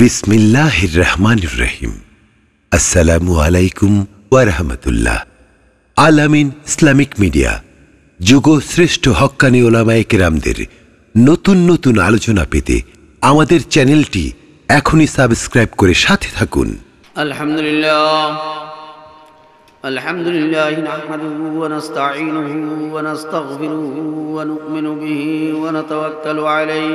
বিসমিল্লাহির রহমান রহিম আসসালামু আলাইকুম ওয়ারহমতুল্লাহ আলামিন ইসলামিক মিডিয়া যুগ শ্রেষ্ঠ হক্কানি ওলামায় কেরামদের নতুন নতুন আলোচনা পেতে আমাদের চ্যানেলটি এখনই সাবস্ক্রাইব করে সাথে থাকুন আলহামদুলিল্লাহ الحمد لله نحمده ونستعينه ونستغفره ونؤمن به ونتوكل عليه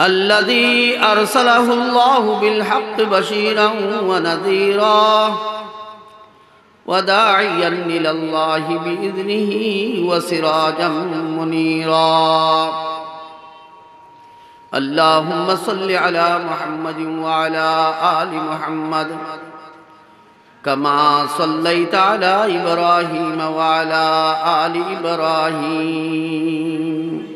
الذي أرسله الله بالحق بشيرا ونذيرا وداعيا إلى الله بإذنه وسراجا منيرا اللهم صل على محمد وعلى آل محمد كما صليت على إبراهيم وعلى آل إبراهيم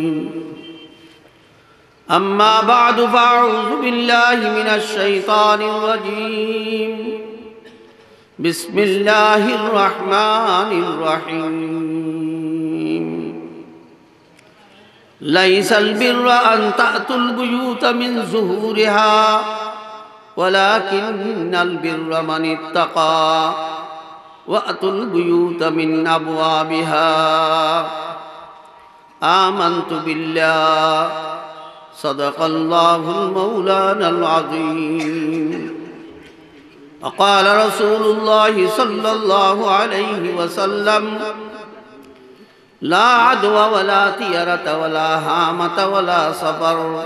أما بعد فأعوذ بالله من الشيطان الرجيم بسم الله الرحمن الرحيم ليس البر أن تأتوا البيوت من زهورها ولكن البر من اتقى وأتوا البيوت من أبوابها آمنت بالله صدق الله المولانا العظيم وقال رسول الله صلى الله عليه وسلم لا عدوى ولا تيرة ولا هامة ولا صبر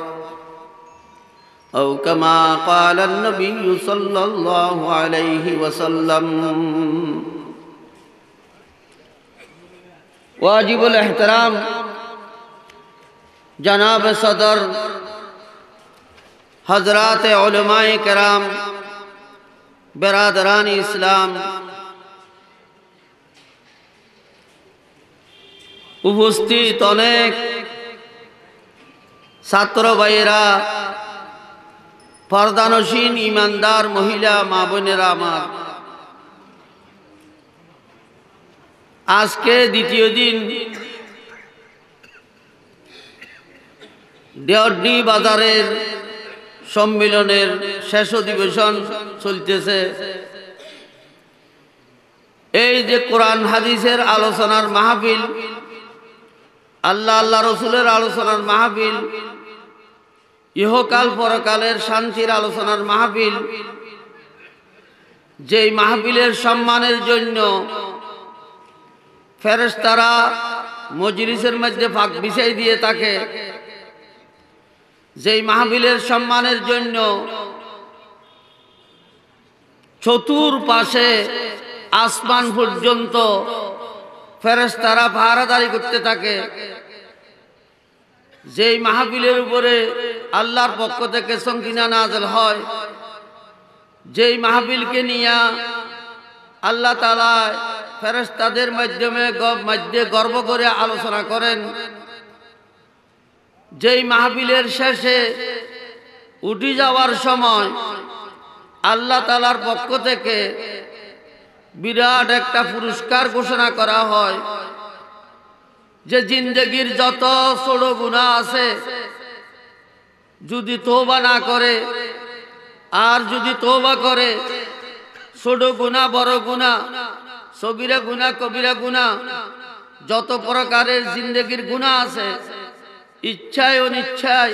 أو كما قال النبي صلى الله عليه وسلم واجب الاحترام জনাব সদর হজরত علماء کرام برادران اسلام উপস্থিত অনেক ছাত্র ভাইয়েরা পর্দানসীন ইমানদার মহিলা মা বোনেরা আমার আজকে দ্বিতীয় দিন ডেওডি বাজারের সম্মিলনের শেষ অধিবেশন চলতেছে এই যে কোরআন হাদিসের আলোচনার মাহফিল আল্লাহ আল্লাহ রসুলের আলোচনার মাহফিল ইহকাল পরকালের শান্তির আলোচনার মাহফিল যেই মাহফিলের সম্মানের জন্য ফেরেস্তারা মজরিসের মধ্যে ফাঁক বিছাই দিয়ে থাকে যেই মাহবিলের সম্মানের জন্য চতুর পাশে আসমান পর্যন্ত ফেরেস তারা ভাড়াদারি করতে থাকে যেই মাহবিলের উপরে আল্লাহর পক্ষ থেকে সঙ্গীনা নাজল হয় যেই মাহবিলকে নিয়া আল্লাহ তালা ফেরেস্তাদের মাধ্যমে মাধ্যমে গর্ব করে আলোচনা করেন যেই মাহবিলের শেষে উঠি যাওয়ার সময় আল্লাহ তালার পক্ষ থেকে বিরাট একটা পুরস্কার ঘোষণা করা হয় যে জিন্দগির যত ছোট গুণা আছে যদি তোবা না করে আর যদি তোবা করে ছোট গুণা বড় গুণা সগিরা গুণা কবিরা গুণা যত প্রকারের জিন্দগির গুণা আছে ইচ্ছায় অনিচ্ছায়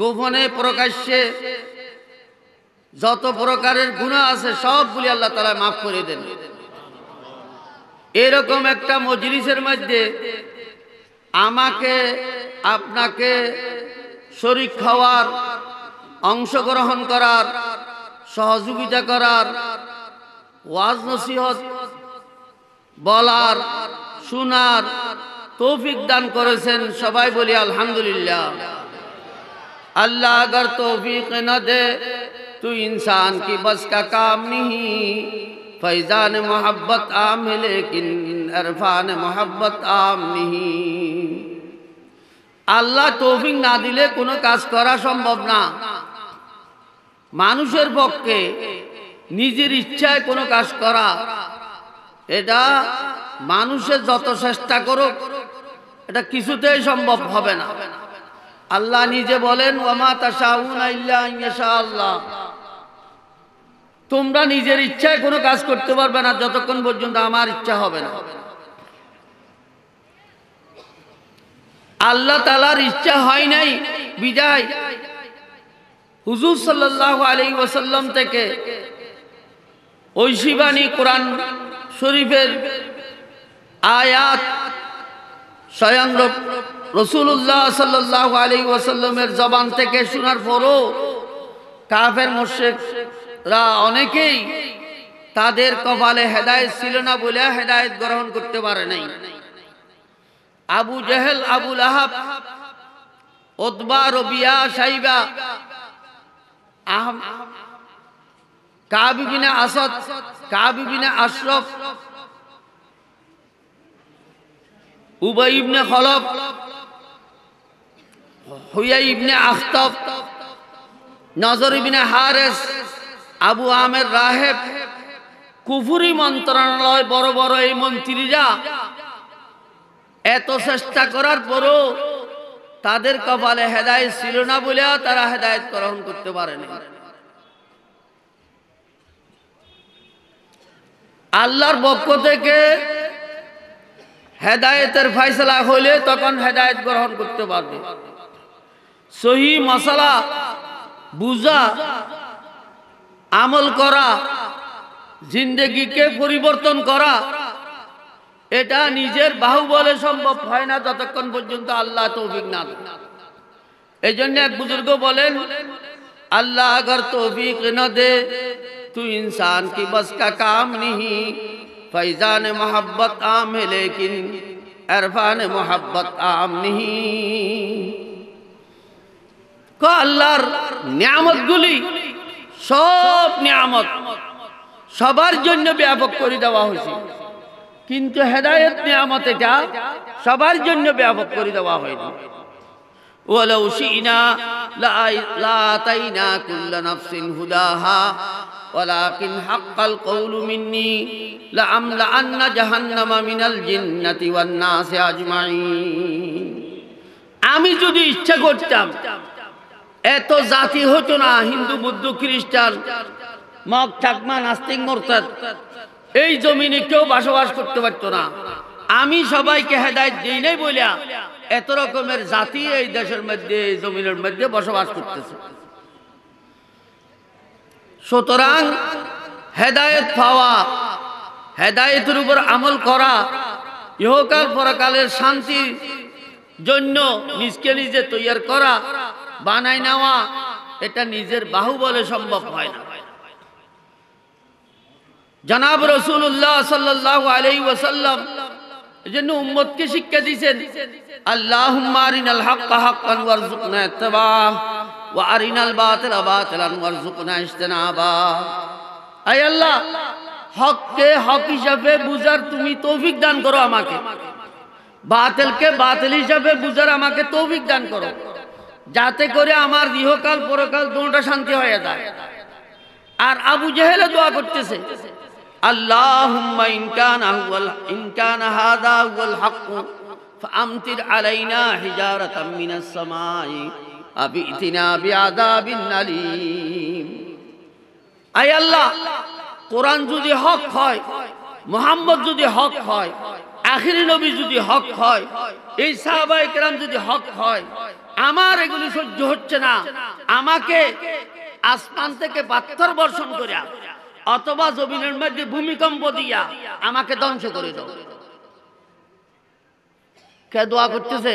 গোপনে প্রকাশ্যে যত প্রকারের গুণা আছে সবগুলি আল্লাহ তালা মাফ করে দেন এরকম একটা মজলিসের মধ্যে আমাকে আপনাকে শরিক খাওয়ার অংশগ্রহণ করার সহযোগিতা করার ওয়াজ নসিহত বলার শোনার তৌফিক দান করেছেন সবাই বলি আলহামদুলিল্লাহ আল্লাহ আগর তৌফিক না দে তুই ইনসান কি বস কা কাম নেই फैजान মোহাম্মত আম है लेकिन अरफान मोहब्बत आम আল্লাহ তৌফিক না দিলে কোনো কাজ করা সম্ভব না মানুষের পক্ষে নিজের ইচ্ছায় কোনো কাজ করা এটা মানুষের যত চেষ্টা করুক এটা কিছুতেই সম্ভব হবে না আল্লাহ নিজে বলেন ওমা ইল্লা তোমরা নিজের ইচ্ছায় কোনো কাজ করতে পারবে না যতক্ষণ পর্যন্ত আমার ইচ্ছা হবে না আল্লাহ তালার ইচ্ছা হয় নাই বিজয় হুজুর সাল্লাহ ওসাল্লাম থেকে ঐশিবাণী কোরআন শরীফের আয়াত স্বয়ং রসুল্লাহ সাল্লাহ আলী ওয়াসাল্লামের জবান থেকে শোনার পরও কাফের মোশেকরা অনেকেই তাদের কপালে হেদায়ত ছিল না বলে হেদায়ত গ্রহণ করতে পারে নাই আবু জেহেল আবুল আহাব ওতবা রবিয়া আশরফ উবাই ইবনে খলফ হুইয়া ইবনে আখতফ নজর ইবনে হারেস আবু আমের রাহেব কুফুরি মন্ত্রণালয় বড় বড় এই মন্ত্রীরা এত চেষ্টা করার পরও তাদের কপালে হেদায়ত ছিল না বলে তারা হেদায়ত গ্রহণ করতে পারেনি আল্লাহর পক্ষ থেকে হেদায়েতের ফয়সলা হইলে তখন হেদায়েত গ্রহণ করতে পারবে সহি মশলা বুঝা আমল করা জিন্দেগিকে পরিবর্তন করা এটা নিজের বলে সম্ভব হয় না যতক্ষণ পর্যন্ত আল্লাহ তৌফিক না এই জন্য এক বুজুর্গ বলেন আল্লাহ আগর তৌফিক না দে তুই ইনসান কি বস কা কাম নিহি फैजान मोहब्बत আম है এরফান মোহাব্বত আম आम কল্লার আল্লাহর গুলি সব নিয়ামত সবার জন্য ব্যাপক করে দেওয়া হয়েছে কিন্তু হেদায়ত নিয়ামত এটা সবার জন্য ব্যাপক করে দেওয়া হয়নি ولو شئنا لآتينا كل نفس هداها ولكن حق القول مني لأملأن جهنم من الجنة والناس أجمعين আমি যদি ইচ্ছা করতাম এত জাতি হতো না হিন্দু বুদ্ধ খ্রিস্টান মগ ঠাকমা নাস্তিক মোরতাদ এই জমিনে কেউ বসবাস করতে পারতো না আমি সবাইকে হেদায়ত দিই নাই বলিয়া এত রকমের জাতি এই দেশের মধ্যে এই জমিনের মধ্যে বসবাস করতেছে সুতরাং হেদায়েত পাওয়া হেদায়েতের উপর আমল করা ইহকাল পরকালের শান্তির জন্য নিজকে নিজে তৈয়ার করা বানাই নেওয়া এটা নিজের বাহু বলে সম্ভব হয় না জনাব রসুল্লাহ সাল্লাহ আলাই ওসাল্লাম এই জন্য উম্মতকে শিক্ষা দিয়েছেন আল্লাহ মারিন আল হক হক ওয়ারিনাল আয় আল্লাহ হককে হক হিসাবে বুঝার তুমি তৌফিক দান করো আমাকে বাতিলকে বাতিল হিসাবে বুঝার আমাকে তৌফিক দান করো যাতে করে আমার গৃহকাল পরকাল দুটা শান্তি হয়ে যায় আর আবু জেহেলে দোয়া করতেছে আল্লাহুম্মা ইনকান আহুয়াল ইনকান হাদা আহুয়াল হক ফামতির আলাইনা হিজারাতাম মিনাস সামাই আবিতিনা আল্লাহ কোরআন যদি হক হয় মোহাম্মদ যদি হক হয় আখিরি নবী যদি হক হয় এই সাহাবায়ে কেরাম যদি হক হয় আমার এগুলি সহ্য হচ্ছে না আমাকে আসমান থেকে পাথর বর্ষণ করিয়া অথবা জমিনের মধ্যে ভূমিকম্প দিয়া আমাকে ধ্বংস করে দাও কে দোয়া করতেছে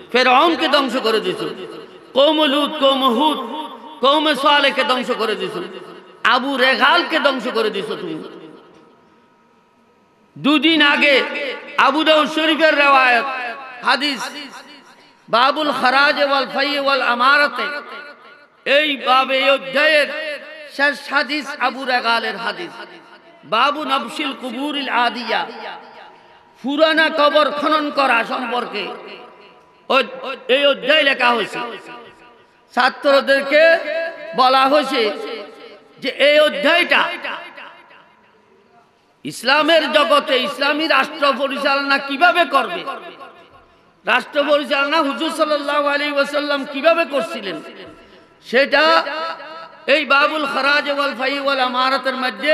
ফেরাউনকে ধ্বংস করে দিয়েছিল কৌম লুত কৌমে সোয়ালেকে ধ্বংস করে দিয়েছিল আবু রেঘালকে ধ্বংস করে দিয়েছ তুমি দুদিন আগে আবু দাউদ শরীফের রেওয়ায়ত হাদিস বাবুল খরাজ ওয়াল ফাইয়ে ওয়াল আমারতে এই বাবে অধ্যায়ের শেষ হাদিস আবু রেগালের হাদিস বাবু নবশিল কুবুরিল আদিয়া পুরানা কবর খনন করা সম্পর্কে এই অধ্যায় লেখা হয়েছে ছাত্রদেরকে বলা হয়েছে যে এই অধ্যায়টা ইসলামের জগতে ইসলামী রাষ্ট্র পরিচালনা কিভাবে করবে রাষ্ট্র পরিচালনা হুজুর সাল্লাম কিভাবে করছিলেন সেটা এই বাবুল খরাজ ওয়াল মধ্যে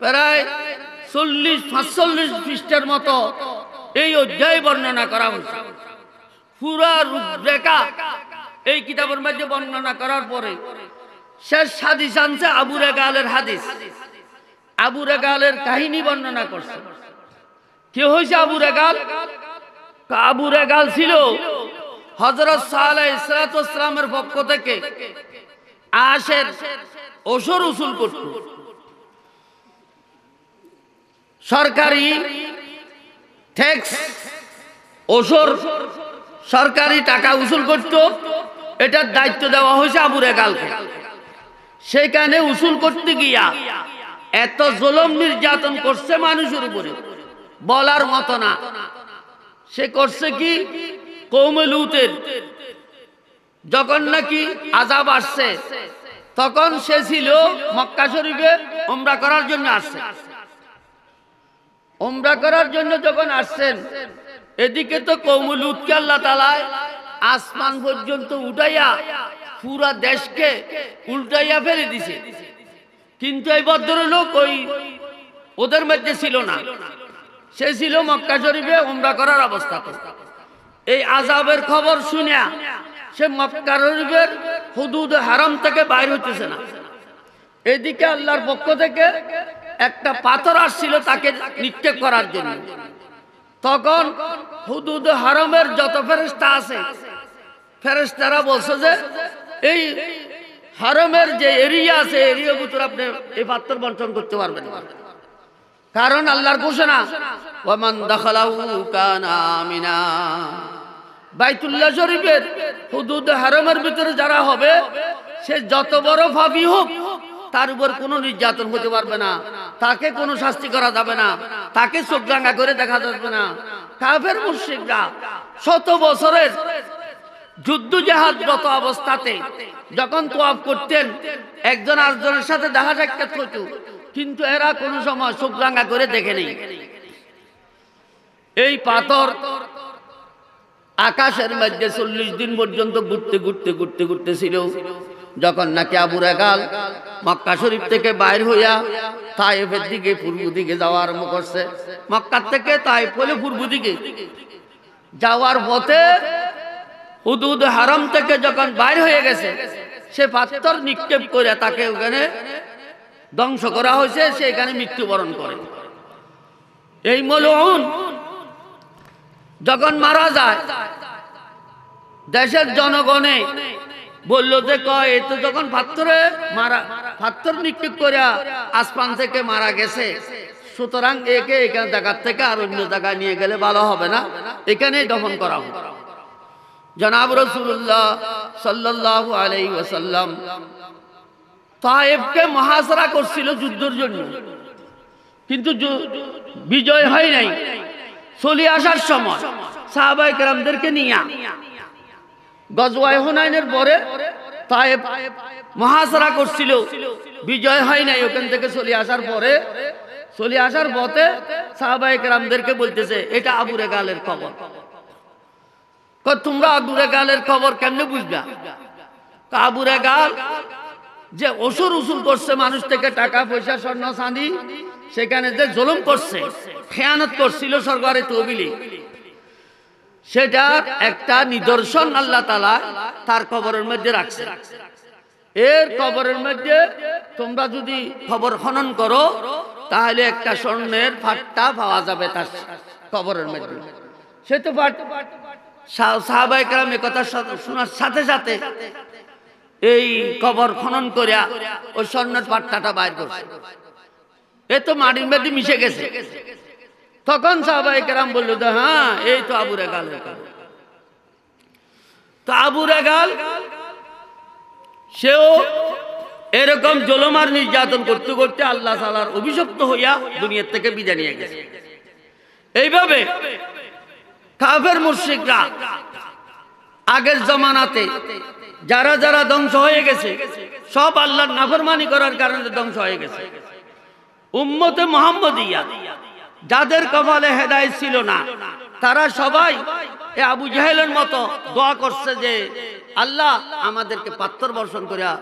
প্রায় চল্লিশ সাতচল্লিশ খ্রিস্টের মতো এই অধ্যায় বর্ণনা করা হয়েছে পুরা রূপরেখা এই কিতাবের মধ্যে বর্ণনা করার পরে শেষ হাদিস আনছে আবু রেগালের হাদিস আবু রেগালের কাহিনী বর্ণনা করছে কে হয়েছে আবু রেগাল আবু রেগাল ছিল হজরত সাহালা ইসলামের পক্ষ থেকে আসের ওসর উসুল করত সরকারি সরকারি টাকা উসুল করত এটার দায়িত্ব দেওয়া হয়েছে আবুরে কালকে সেখানে উসুল করতে গিয়া এত জলম নির্যাতন করছে মানুষের উপরে বলার মতো না সে করছে কি কৌমলুতের যখন নাকি আজাব আসছে তখন সে ছিল মক্কা শরীফে ওমরা করার জন্য আসছে ওমরা করার জন্য যখন আসছেন এদিকে তো কৌমুল উৎকে আল্লাহ তালায় আসমান পর্যন্ত উঠাইয়া পুরা দেশকে উল্টাইয়া ফেলে দিছে কিন্তু এই লোক ওই ওদের মধ্যে ছিল না সে ছিল মক্কা শরীফে উমরা করার অবস্থা এই আজাবের খবর শুনিয়া সে মক্কা শরীফের হুদুদ হারাম থেকে বাইর হইতেছে না এদিকে আল্লাহর পক্ষ থেকে একটা পাথর আসছিল তাকে নিক্ষেপ করার জন্য তখন হুদুদ হারমের যত ফেরেস্তা আছে ফেরেস্তারা বলছে যে এই হারমের যে এরিয়া আছে এরিয়া ভিতর আপনি এই পাত্র বন্টন করতে পারবেন কারণ আল্লাহর ঘোষণা ওমান দখলাহু কানা আমিনা বাইতুল্লাহ শরীফের হুদুদ হারমের ভিতরে যারা হবে সে যত বড় ফাবি হোক তার উপর কোনো নির্যাতন হতে পারবে না তাকে কোনো শাস্তি করা যাবে না তাকে চোখ ডাঙ্গা করে দেখা যাবে না কাফের মুশ্রিকরা শত বছরের যুদ্ধ গত অবস্থাতে যখন তোয়াব করতেন একজন আরেকজনের সাথে দেখা সাক্ষাৎ করত কিন্তু এরা কোনো সময় চোখ ডাঙ্গা করে দেখে নেই এই পাথর আকাশের মধ্যে চল্লিশ দিন পর্যন্ত ঘুরতে ঘুরতে ঘুরতে ঘুরতেছিল যখন নাকি আবু রেগাল মক্কা শরীফ থেকে বাইর হইয়া তাইফের দিকে পূর্ব দিকে যাওয়া আরম্ভ করছে মক্কার থেকে তাই ফলে পূর্ব দিকে যাওয়ার পথে হুদুদ হারম থেকে যখন বাইর হয়ে গেছে সে পাথর নিক্ষেপ করে তাকে ওখানে ধ্বংস করা হয়েছে সে এখানে মৃত্যুবরণ করে এই মল যখন মারা যায় দেশের জনগণে বললো যে কয় এ তো যখন পাথরে মারা পাথর নিক্ষেপ করিয়া আসপান থেকে মারা গেছে সুতরাং একে এখানে জায়গার থেকে আর অন্য জায়গায় নিয়ে গেলে ভালো হবে না এখানেই দফন করা হবে জনাব রসুল্লাহ সাল্লাহ আলাই ওয়াসাল্লাম তাহেবকে মহাসারা করছিল যুদ্ধর জন্য কিন্তু বিজয় হয় নাই চলে আসার সময় সাহাবাই নিয়ে গজওয়ায় হুনাইনের পরে তায়েব মহাসারা করছিল বিজয় হয় নাই ওখান থেকে চলে আসার পরে চলে আসার পথে সাহাবাহিক রামদেরকে বলতেছে এটা আবুরে গালের খবর তোমরা আবুরে গালের খবর কেমনে বুঝবা আবুরে গাল যে অসুর উসুর করছে মানুষ থেকে টাকা পয়সা স্বর্ণ চাঁদি সেখানে যে জলম করছে খেয়ানত করছিল সরকারে তহবিলি সেটার একটা নিদর্শন আল্লাহ তালা তার কবরের মধ্যে রাখছে এর কবরের মধ্যে তোমরা যদি খবর খনন করো তাহলে একটা স্বর্ণের ফাটটা পাওয়া যাবে তার কবরের মধ্যে সে তো ফাট কথা শোনার সাথে সাথে এই কবর খনন করিয়া ওই স্বর্ণের ফাটটাটা বাইর করছে এ তো মাটির মধ্যে মিশে গেছে তখন সাহাবাই কেরাম বললো যে হ্যাঁ এই তো আবু রেগাল তো আবু রেগাল সেও এরকম জলমার নির্যাতন করতে করতে আল্লাহ সালার অভিশপ্ত হইয়া দুনিয়ার থেকে বিদায় নিয়ে গেছে এইভাবে কাফের মুর্শিকরা আগের জমানাতে যারা যারা ধ্বংস হয়ে গেছে সব আল্লাহর নাফরমানি করার কারণে ধ্বংস হয়ে গেছে উম্মতে মোহাম্মদ ইয়া যাদের কপালে হেদায় ছিল না তারা সবাই এ আবু জাহেলের মতো দোয়া করছে যে আল্লাহ আমাদেরকে পাত্তর বর্ষণ করিয়া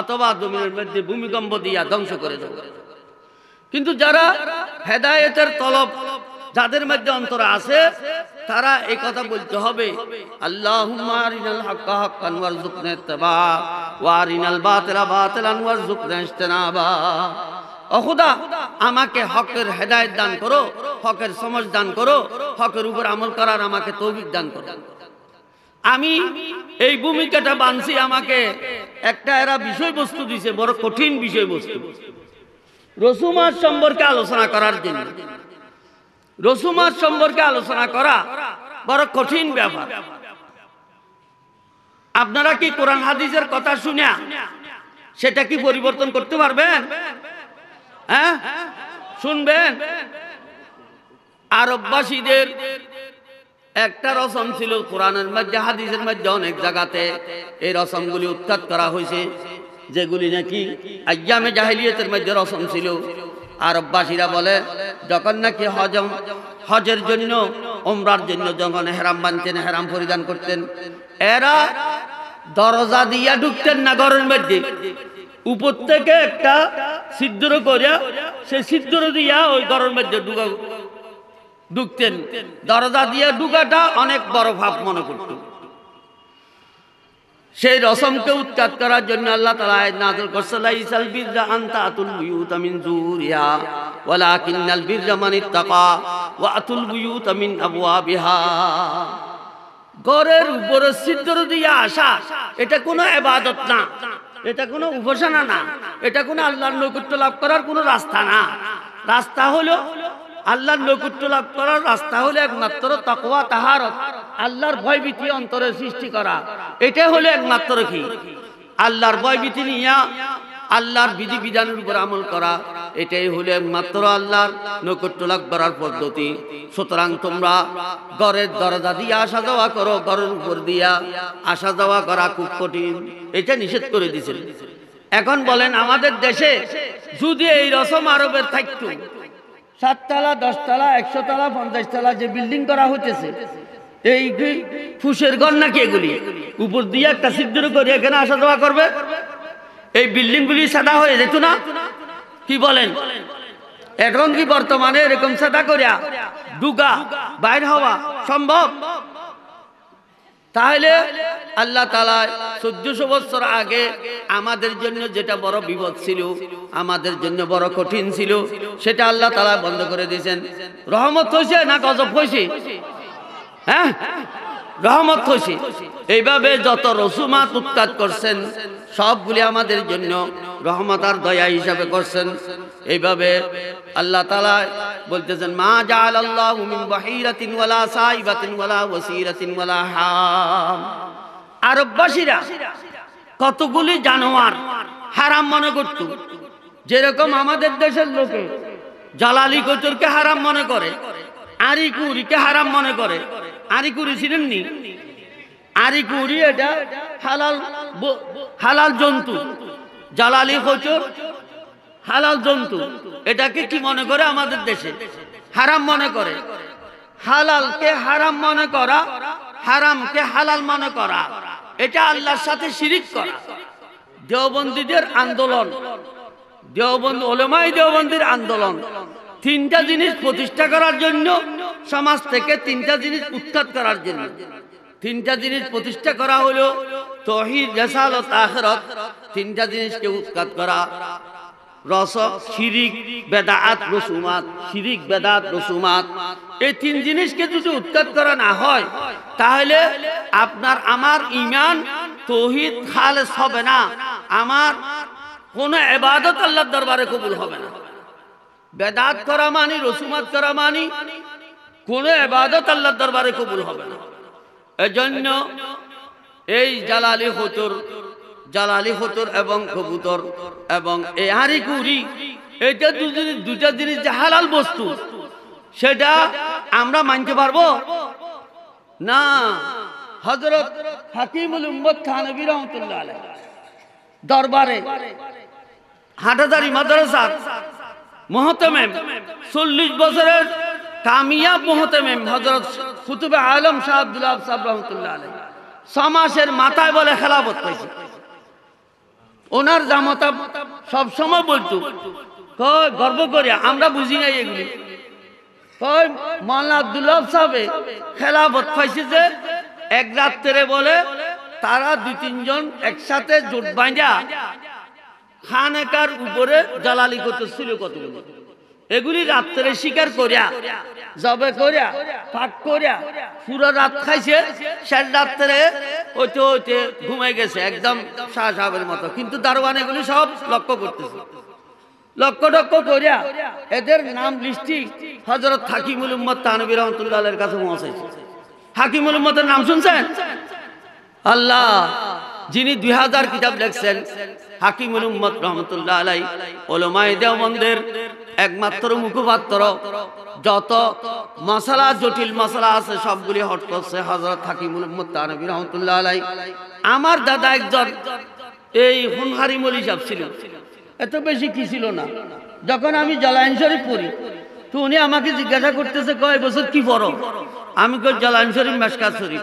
অথবা জমিনের মধ্যে ভূমিকম্প দিয়া ধ্বংস করে দেব কিন্তু যারা হেদায়েতের তলব যাদের মধ্যে অন্তর আছে তারা এই কথা বলতে হবে আল্লাহ ওয়া অহুদা আমাকে হকের হেদায়ত দান করো হকের সমাজ দান করো হকের উপর আমল করার আমাকে তৌফিক দান করো আমি এই ভূমিকাটা বানছি আমাকে একটা এরা বিষয়বস্তু দিছে বড় কঠিন বিষয়বস্তু রসুমার সম্পর্কে আলোচনা করার জন্য রসুমার সম্পর্কে আলোচনা করা বড় কঠিন ব্যাপার আপনারা কি কোরআন হাদিসের কথা শুনে সেটা কি পরিবর্তন করতে পারবেন হ্যাঁ শুনবেন আরববাসীদের একটা রসম ছিল কোরআনের মধ্যে হাদিসের মধ্যে অনেক জায়গাতে এই রসমগুলি উৎখাত করা হয়েছে যেগুলি নাকি আজ্ঞামে জাহিলিয়তের মধ্যে রসম ছিল আরববাসীরা বলে যখন নাকি হজম হজের জন্য ওমরার জন্য যখন হেরাম বানতেন হেরাম পরিধান করতেন এরা দরজা দিয়া ঢুকতেন না ঘরের মধ্যে উপর থেকে একটা ছিদ্র করিয়া সে সিদ্ধর দিয়া ওই গরমের মধ্যে ঢুকা ঢুকতেন দরজা দিয়া ঢুকাটা অনেক বড় ভাব মনে করত সেই রসমকে উৎখাত করার জন্য আল্লাহ তাআলা আয়াত নাযিল করছিলেন ইসাল বিররা আনতা আতুল বুয়ুত মিন জুরিয়া ওয়ালাকিনাল বিররা মান ইত্তাকা ওয়া আতুল বুয়ুত মিন আবওয়াবিহা ঘরের উপরে ছিদ্র দিয়ে আসা এটা কোনো এবাদত না এটা কোনো উপাসনা না এটা কোনো আল্লাহর নৈকুত্য লাভ করার কোনো রাস্তা না রাস্তা হলো আল্লাহর নৈকুত্য লাভ করার রাস্তা হলো একমাত্র তকওয়া তাহার আল্লাহর ভয়ভীতি অন্তরে সৃষ্টি করা এটাই হলো একমাত্র কি আল্লাহর ভয়ভীতি নিয়া আল্লাহর বিধি বিধানের উপর আমল করা এটাই হলে মাত্র আল্লাহর নৈকট্য লাভ করার পদ্ধতি সুতরাং তোমরা ঘরের দরজা দিয়ে আসা যাওয়া করো ঘরের উপর দিয়া আসা যাওয়া করা খুব কঠিন এটা নিষেধ করে দিয়েছিল এখন বলেন আমাদের দেশে যদি এই রসম আরবের থাকত সাততলা দশতলা একশো তলা পঞ্চাশ তলা যে বিল্ডিং করা হচ্ছে এই ফুসের গন্না নাকি এগুলি উপর দিয়ে একটা সিদ্ধ করে এখানে আসা যাওয়া করবে এই বিল্ডিংগুলি সাদা হয়ে যেত না কি বলেন এখন কি বর্তমানে এরকম সাদা করিয়া ডুগা বাইর হওয়া সম্ভব তাহলে আল্লাহ তালা চোদ্দশো বছর আগে আমাদের জন্য যেটা বড় বিপদ ছিল আমাদের জন্য বড় কঠিন ছিল সেটা আল্লাহ তালা বন্ধ করে দিয়েছেন রহমত হয়েছে না গজব হয়েছে হ্যাঁ রহমত খুশি এইভাবে যত রসুমাত উৎকাত করছেন সবগুলি আমাদের জন্য রহমত আর দয়া হিসাবে করছেন এইভাবে আল্লাহ তালা বলতেছেন মা জাল আল্লাহ বাহিরাতিন ওয়ালা সাইবাতিন ওয়ালা ওয়াসিরাতিন ওয়ালা হাম আরববাসীরা কতগুলি জানোয়ার হারাম মনে করত যেরকম আমাদের দেশের লোকে জালালি কচুরকে হারাম মনে করে আরিকুরিকে হারাম মনে করে আরিকুরি ছিলেন নি আরিকুরি এটা হালাল হালাল জন্তু জালালি হচর হালাল জন্তু এটাকে কি মনে করে আমাদের দেশে হারাম মনে করে হালালকে হারাম মনে করা হারামকে হালাল মনে করা এটা আল্লাহর সাথে শিরিক করা দেওবন্দীদের আন্দোলন দেওবন্দ ওলেমাই দেওবন্দির আন্দোলন তিনটা জিনিস প্রতিষ্ঠা করার জন্য সমাজ থেকে তিনটা জিনিস উৎখাত করার জন্য তিনটা জিনিস প্রতিষ্ঠা করা হলো তহিদ তিনটা জিনিসকে উৎখাত করা শিরিক বেদাত শিরিক বেদাত রসুমাত এই তিন জিনিসকে যদি করা না হয় তাহলে আপনার আমার ইমান তহিদ খালেস হবে না আমার কোন এবাদত আল্লাহর দরবারে কবুল হবে না বেদাত করা মানি রসুমাত করা মানি কোন এবাদত আল্লাহ দরবারে কবুল হবে না এজন্য এই জালালি হতুর জালালি হতুর এবং কবুতর এবং এহারি হাড়ি কুড়ি এটা দুজন দুটা জিনিস যে হালাল বস্তু সেটা আমরা মানতে পারবো না হজরত হাকিমুল উম্মদ খানবী রহমতুল্লাহ দরবারে হাটাদারি মাদ্রাসার মহতমে চল্লিশ বছরের কামিয়াব মোহতেমিম হজরত কুতুবে আলম শাহ আব্দুল্লাহ সাহেব রহমতুল্লাহ আলাই ছমাসের মাথায় বলে খেলাফত পাইছে ওনার জামাতা সবসময় বলতো কয় গর্ব করে আমরা বুঝি নাই এগুলি কয় মাল্লা আব্দুল্লাহ সাহেবে খেলাফত পাইছে যে এক রাত্রে বলে তারা দুই তিনজন একসাথে জোট বাঁধা খানেকার উপরে জ্বালালি করতে ছিল কতগুলো এগুলি রাত্রে শিকার করিয়া জবে করিয়া ফাঁক করিয়া পুরো রাত খাইছে শেষ রাত্রে ওইতে ওইতে ঘুমাই গেছে একদম শাহ সাহেবের মতো কিন্তু দারোয়ান এগুলি সব লক্ষ্য করতেছে লক্ষ লক্ষ করিয়া এদের নাম লিস্টি হজরত হাকিমুল উম্মদ তানবির রহমতুল্লাহ কাছে পৌঁছাইছে হাকিমুল উম্মদের নাম শুনছেন আল্লাহ যিনি দুই হাজার কিতাব লেখছেন হাকিমুল উম্মত রহমতুল্লাহ আলাই ওলমাই দেওবন্দের একমাত্র মুখপাত্র যত মশলা জটিল মশালা আছে সবগুলি হট করছে হজরত হাকিম উম্মত রহমতুল্লাহ আলাই আমার দাদা একজন এই হুনহারি মলি সাহ ছিল এত বেশি কি ছিল না যখন আমি জলায়ন শরীফ পড়ি তো উনি আমাকে জিজ্ঞাসা করতেছে কয় বছর কি পড়ো আমি কই জলায়ন শরীফ মেসকা শরীফ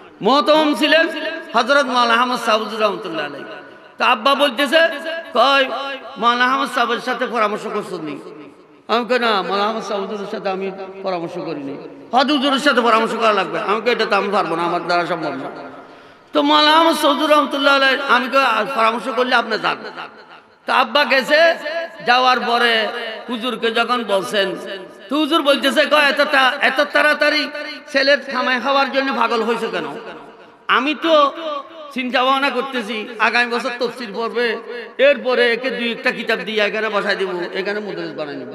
মহতম ছিলেন হজরত মৌলানা আহমদ আব্বা বলতেছে কয় সাথে পরামর্শ করছেন আমাকে না মালাহমদ আহমদ সাথে আমি পরামর্শ করিনি হজুজুরের সাথে পরামর্শ করা লাগবে আমাকে এটা তো আমি পারবো না আমার দ্বারা সম্ভব না তো মালাহমদ সৌদুর রহমতুল্লাহ আলাই আমি পরামর্শ করলে আপনি যান তা আব্বা গেছে যাওয়ার পরে হুজুরকে যখন বলছেন তো হুজুর বলতেছে গ এত এত তাড়াতাড়ি ছেলের থামায় খাওয়ার জন্য পাগল হয়েছে কেন আমি তো চিন্তা ভাবনা করতেছি আগামী বছর তফসিল পড়বে এরপরে একে দুই একটা কিতাব দিয়ে এখানে বসাই দিব এখানে মুদ্রেস বানাই নিব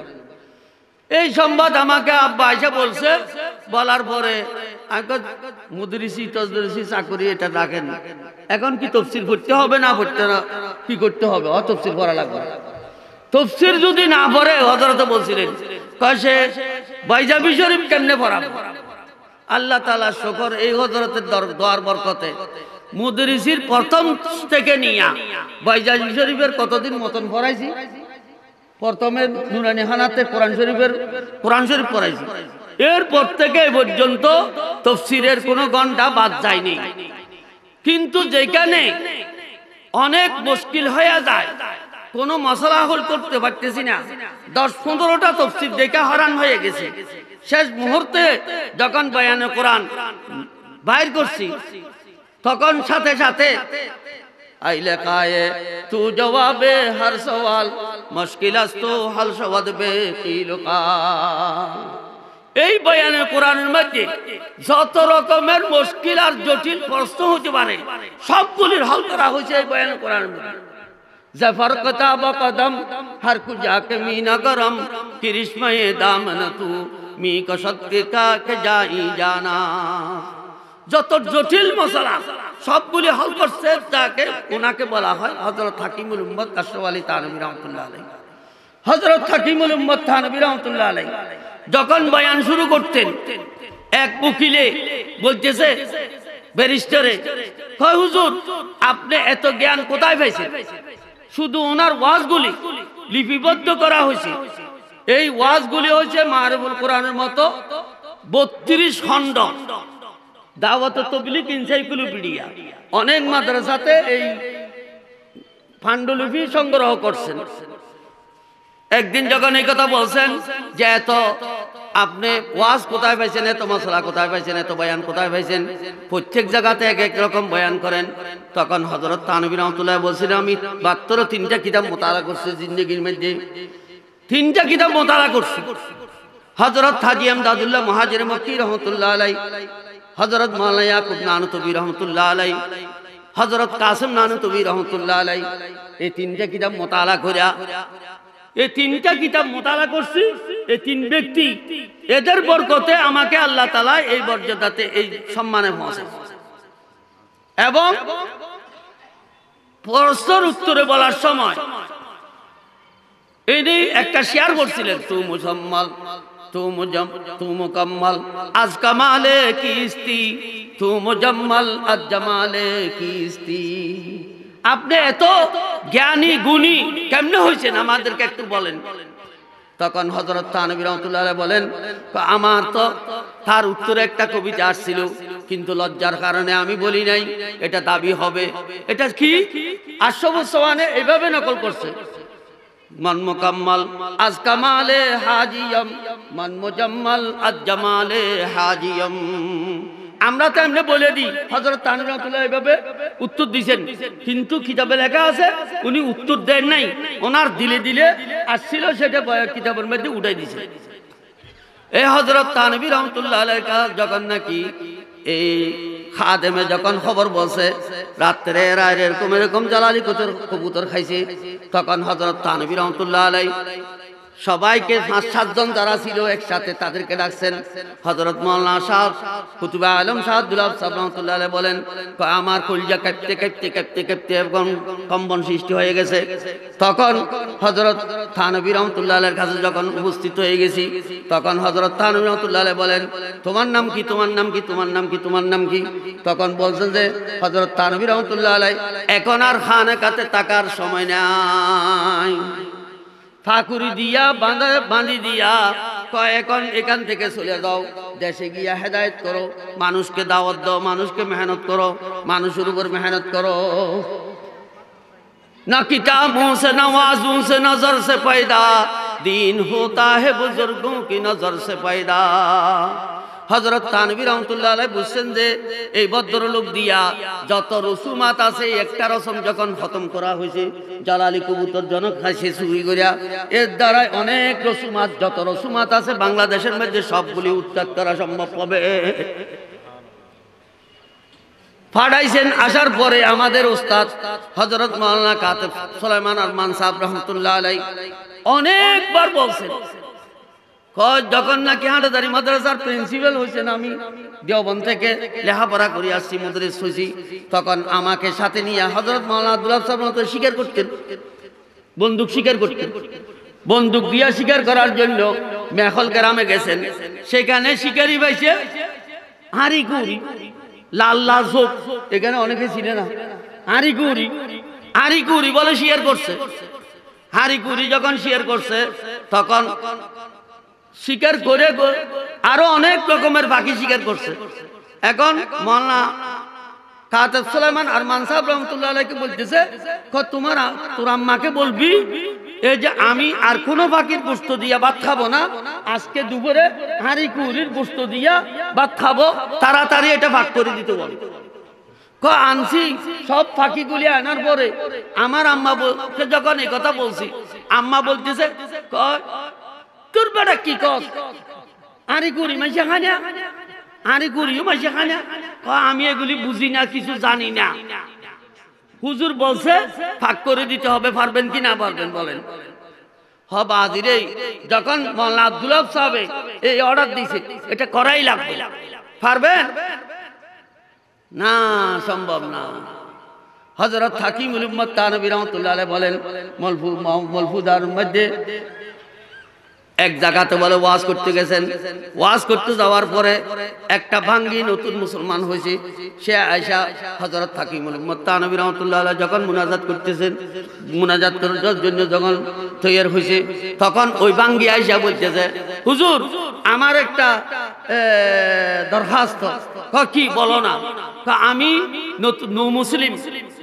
এই সংবাদ আমাকে আব্বা এসে বলছে বলার পরে মুদ্রিসি তজরিসি চাকরি এটা রাখেন এখন কি তফসিল পড়তে হবে না পড়তে না কি করতে হবে অ তফসিল পড়া লাগবে তফসিল যদি না পড়ে হজরত বলছিলেন কষে বাইজাবি শরীফ কেমনে পড়াবো আল্লাহ তালা শকর এই হজরতের দোয়ার বরকতে মুদরিসির প্রথম থেকে নিয়া বাইজাবি শরীফের কতদিন মতন পড়াইছি প্রথমে নুরানি হানাতে কোরআন শরীফের কোরআন শরীফ পড়াইছি এরপর থেকে এ পর্যন্ত তফসিরের কোনো ঘন্টা বাদ যায়নি কিন্তু যেখানে অনেক মুশকিল হয়ে যায় কোনো মশলা হল করতে পারতেছি না দশ পনেরোটা তফসির দেখা হরান হয়ে গেছে শেষ মুহূর্তে যখন বয়ানে কোরআন বাইর করছি তখন সাথে সাথে এলাকায় তু জবাবে হর সওয়াল মুশকিল আস্তু হাল সওয়াদ বে এই বয়ানে কোরআনের মধ্যে যত রকমের মুশকিল আর জটিল প্রশ্ন হতে পারে সবগুলির হল করা হয়েছে এই বয়ানে কোরআনের মধ্যে जफर कताब कदम কে कुजा के গরম गरम किरिश्मय दामन মি কাকে যাই জানা যত জটিল মশলা সবগুলি হল শেষ তাকে ওনাকে বলা হয় হজরত হাকিমুল উম্মদ কাশরফ তানবির রহমতুল্লাহ আলাই হজরত হাকিমুল উম্মদ তানবির রহমতুল্লাহ আলাই যখন বয়ান শুরু করতেন এক উকিলে বলতেছে ব্যারিস্টারে হুজুর আপনি এত জ্ঞান কোথায় পাইছেন শুধু ওনার ওয়াজগুলি লিপিবদ্ধ করা হয়েছে এই ওয়াজগুলি হয়েছে মারবুল কোরআনের মতো বত্রিশ খণ্ড দাওয়াত তবলিক ইনসাইক্লোপিডিয়া অনেক মাদ্রাসাতে এই পাণ্ডুলিপি সংগ্রহ করছেন একদিন যখন এই কথা বলছেন যে এত আপনি ওয়াজ কোথায় পাইছেন এত মশলা কোথায় পাইছেন এত বয়ান কোথায় পাইছেন প্রত্যেক জায়গাতে এক এক রকম বয়ান করেন তখন হজরত তানবির রহমতুল্লাহ বলছেন আমি বাত্তর তিনটা কিতাব মোতারা করছি জিন্দগির মধ্যে তিনটা কিতাব মোতারা করছি হজরত থাজিয়াম দাদুল্লাহ মহাজির মক্কি রহমতুল্লাহ আলাই হজরত মাল্লা ইয়াকুব নানুতবি রহমতুল্লাহ আলাই হজরত কাসেম নানুতবি রহমতুল্লাহ আলাই এই তিনটা কিতাব মোতালা করিয়া এই তিনটা কিতাব মোতালা করছি এই তিন ব্যক্তি এদের বরকতে আমাকে আল্লাহ তালা এই মর্যাদাতে এই সম্মানে এবং উত্তরে বলার সময় এই নিয়ে একটা শেয়ার করছিলেন তু মুসম্মাল তু মুজম তু মুকম্মল আজ কামালে কিস্তি তু মুজম্মাল আজ জামালে কিস্তি আপনি এত জ্ঞানী গুণী কেমনে হয়েছেন আমাদেরকে একটু বলেন তখন হজরত তানবী রহমতুল্লাহ বলেন আমার তো তার উত্তরে একটা কবিতা আসছিল কিন্তু লজ্জার কারণে আমি বলি নাই এটা দাবি হবে এটা কি আশ্রবসওয়ানে এভাবে নকল করছে মন আজ কামালে হাজিয়ম আজ জামালে হাজিয়ম আমরা তো এমনি বলে দিই হজরত তানুরাতুল্লাহ এভাবে উত্তর দিয়েছেন কিন্তু কিতাবে লেখা আছে উনি উত্তর দেন নাই ওনার দিলে দিলে আসছিল সেটা কিতাবের মধ্যে উঠাই দিছে এই হজরত তানবী রহমতুল্লাহ কাজ যখন নাকি এই খাদেমে যখন খবর বলছে রাত্রে রায় এরকম এরকম জ্বালালি কচুর কবুতর খাইছে তখন হজরত তানবী রহমতুল্লাহ আলাই সবাইকে পাঁচ সাতজন যারা ছিল একসাথে তাদেরকে ডাকছেন হজরত মৌলানা সাহ কুতুবা আলম সাহ দুলাব সাহমতুল্লাহ বলেন আমার কলজা কাঁপতে কাঁপতে কাঁপতে কাঁপতে এবং কম্বন সৃষ্টি হয়ে গেছে তখন হজরত থানবী রহমতুল্লাহের কাছে যখন উপস্থিত হয়ে গেছি তখন হজরত থানবী রহমতুল্লাহ বলেন তোমার নাম কি তোমার নাম কি তোমার নাম কি তোমার নাম কি তখন বলছেন যে হজরত থানবী রহমতুল্লাহ এখন আর খানে কাতে তাকার সময় নাই ফাকুর দিয়া বাঁধা বাঁধি দিয়া কয় এখন এখান থেকে চলে যাও দেশে গিয়া হেদায়ত করো মানুষকে দাওয়াত দাও মানুষকে মেহনত করো মানুষের উপর মেহনত করো न किताबों से न वाजों से नजर से पैदा दीन होता है बुजुर्गों की नजर से पैदा হজরত তানবির রহমতুল্লাহ বুঝছেন যে এই ভদ্রলোক দিয়া যত রসুমাত আছে একটা রসম যখন খতম করা হয়েছে জালালি কবুতর জনক হাসি চুরি করিয়া এর দ্বারাই অনেক রসুমাত যত রসুমাত আছে বাংলাদেশের মধ্যে সবগুলি উৎখাত করা সম্ভব হবে ফাটাইছেন আসার পরে আমাদের উস্তাদ হজরত মৌলানা কাতে সোলাইমান আরমান সাহেব রহমতুল্লাহ আলাই অনেকবার বলছেন যখন নাকি হাটাদারি মাদ্রাসার প্রিন্সিপাল হয়েছেন আমি দেওবন থেকে লেখাপড়া করে আসছি মাদ্রাস হয়েছি তখন আমাকে সাথে নিয়ে হজরত মাওলানা আব্দুল্লাহ সাহেব মতো স্বীকার করতেন বন্দুক স্বীকার করতেন বন্দুক দিয়া স্বীকার করার জন্য মেখল গ্রামে গেছেন সেখানে শিকারি পাইছে হাঁড়ি কুড়ি লাল লাল চোখ এখানে অনেকে ছিল না হাঁড়ি কুড়ি হাঁড়ি কুড়ি বলে শিয়ার করছে হাঁড়ি কুড়ি যখন শিয়ার করছে তখন স্বীকার করে আরো অনেক রকমের পাখি স্বীকার করছে এখন মহল্লা আর মানসাব তোমার তোর আম্মাকে বলবি এই যে আমি আর কোনো দিয়া খাবো না আজকে দুপুরে হাঁড়ি দিয়া খাবো তাড়াতাড়ি এটা ভাগ করে দিতে বল আনছি সব ফাঁকি গুলি আনার পরে আমার আম্মা যখন এই কথা বলছি আম্মা বলতেছে তোর বেড়া কি আরে গুড়ি মাইসা খানা আরে গুড়িও মাইসা খানা আমি এগুলি বুঝি না কিছু জানি না হুজুর বলছে ফাঁক করে দিতে হবে পারবেন কি না পারবেন বলেন হবাদিরে যখন মোল্লা আব্দুল্লাহ সাহেব এই অর্ডার দিছে এটা করাই লাগবে পারবেন না সম্ভব না হজরত হাকিমুল উম্মত তানবী রহমতুল্লাহ বলেন মলফু মলফুদার মধ্যে এক জায়গাতে বলে ওয়াজ করতে গেছেন ওয়াজ করতে যাওয়ার পরে একটা ভাঙ্গি নতুন মুসলমান হয়েছে সে আয়সা হজরত থাকি মোত্তানবী রহমতুল্লাহ যখন মুনাজাত করতেছেন মুনাজাত করার জন্য যখন তৈরি হয়েছে তখন ওই ভাঙ্গি আয়সা বলতেছে হুজুর আমার একটা দরখাস্ত কি বলো না আমি নতুন মুসলিম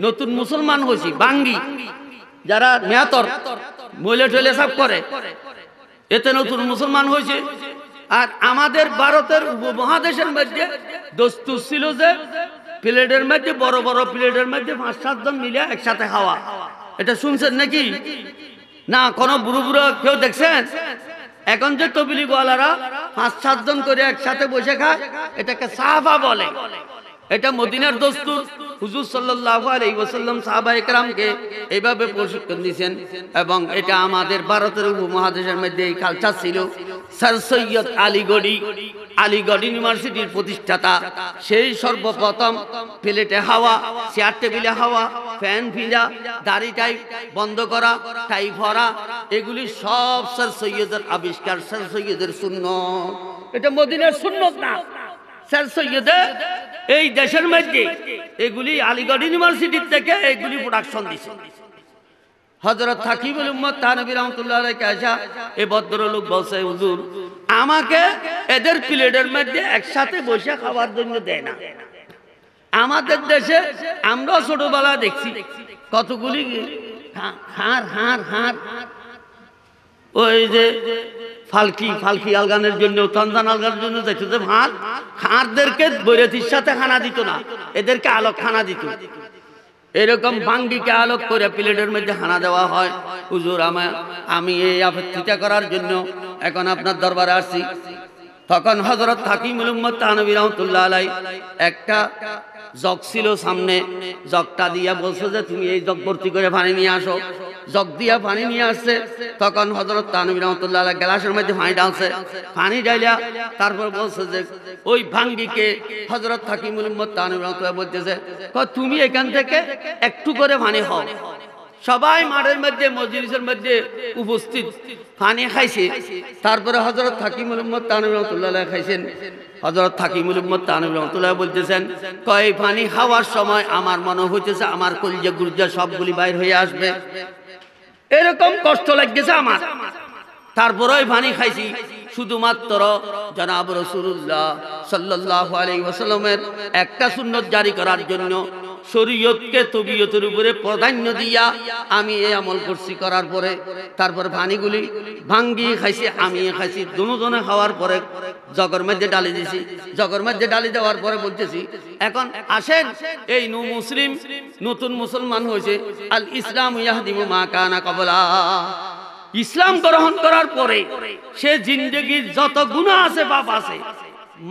নতুন মুসলমান হয়েছি ভাঙ্গি যারা মেয়াতর মহিলা টইলে সব করে এতে নতুন মুসলমান হয়েছে আর আমাদের ভারতের উপমহাদেশের মধ্যে দস্তু ছিল যে প্লেটের মধ্যে বড় বড় প্লেটের মধ্যে পাঁচ সাতজন মিলে একসাথে খাওয়া এটা শুনছেন নাকি না কোন বুড়ো বুড়ো কেউ দেখছেন এখন যে গোয়ালারা পাঁচ সাতজন করে একসাথে বসে খায় এটাকে সাফা বলে এটা মদিনার দস্তুর হুজুর সাল্লাহ আলাই ওসাল্লাম সাহাবা একরামকে এইভাবে প্রশিক্ষণ দিয়েছেন এবং এটা আমাদের ভারতের উপমহাদেশের মধ্যে এই কালচার ছিল স্যার সৈয়দ আলীগড়ি আলীগড় ইউনিভার্সিটির প্রতিষ্ঠাতা সেই সর্বপ্রথম প্লেটে হাওয়া চেয়ার টেবিলে হাওয়া ফ্যান ভিজা দাড়ি টাই বন্ধ করা টাই ভরা এগুলি সব স্যার সৈয়দের আবিষ্কার স্যার সৈয়দের শূন্য এটা মদিনার শূন্য না স্যার সৈয়দে এই দেশের মধ্যে এগুলি আলিগড় ইউনিভার্সিটি থেকে এগুলি প্রোডাকশন দিছে হজরত থাকিবুল উম্মদ তাহনবী রহমতুল্লাহ কাজা এ ভদ্রলোক বসে হুজুর আমাকে এদের প্লেটের মধ্যে একসাথে বসে খাওয়ার জন্য দেয় না আমাদের দেশে আমরাও ছোটবেলা দেখছি কতগুলি হার হার হার হার ওই যে ফালকি ফালকি আলগানের জন্য তন্দান আলগানের জন্য যাইতো যে ভাত খাঁড়দেরকে বৈরতির সাথে খানা দিত না এদেরকে আলোক খানা দিত এরকম ভাঙ্গিকে আলোক করে প্লেটের মধ্যে হানা দেওয়া হয় হুজুর আমার আমি এই আপত্তিটা করার জন্য এখন আপনার দরবারে আসি তখন হজরত থাকি উম্মদ তানবী রহমতুল্লাহ আলাই একটা জগ ছিল সামনে জগটা দিয়া বলছো যে তুমি এই জগ ভর্তি করে পানি নিয়ে আসো জগ দিয়া পানি নিয়ে আসছে তখন হজরত তানবির রহমতুল্লাহ গ্লাসের মধ্যে পানি ডালছে পানি ডাইলা তারপর বলছে যে ওই ভাঙ্গিকে হজরত থাকি হাকিমুল তানবির রহমতুল্লাহ বলতেছে তুমি এখান থেকে একটু করে পানি হও সবাই মাঠের মধ্যে মজলিসের মধ্যে উপস্থিত পানি খাইছে তারপরে হজরত থাকি উম্মদ তানবির রহমতুল্লাহ খাইছেন হজরত থাকি উম্মদ তানবির রহমতুল্লাহ বলতেছেন কয় পানি খাওয়ার সময় আমার মনে হইতেছে আমার কলিজা গুর্জা সবগুলি বাইর হয়ে আসবে এরকম কষ্ট লাগতেছে আমার ওই পানি খাইছি শুধুমাত্র জনাব রসুল্লাহ সাল্লাহ আলী ওসালামের একটা সুন্নত জারি করার জন্য শরীয়তকে তবিয়তের উপরে প্রাধান্য দিয়া আমি এই আমল করছি করার পরে তারপর ভানিগুলি ভাঙ্গি খাইছি আমি খাইছি দুজনে খাওয়ার পরে জগর মধ্যে ডালি দিছি জগর মধ্যে ডালি দেওয়ার পরে বলতেছি এখন আসেন এই নু মুসলিম নতুন মুসলমান হয়েছে আল ইসলাম ইয়াহদিমু মা কানা কবলা ইসলাম গ্রহণ করার পরে সে জিন্দগির যত গুণা আছে বাপ আছে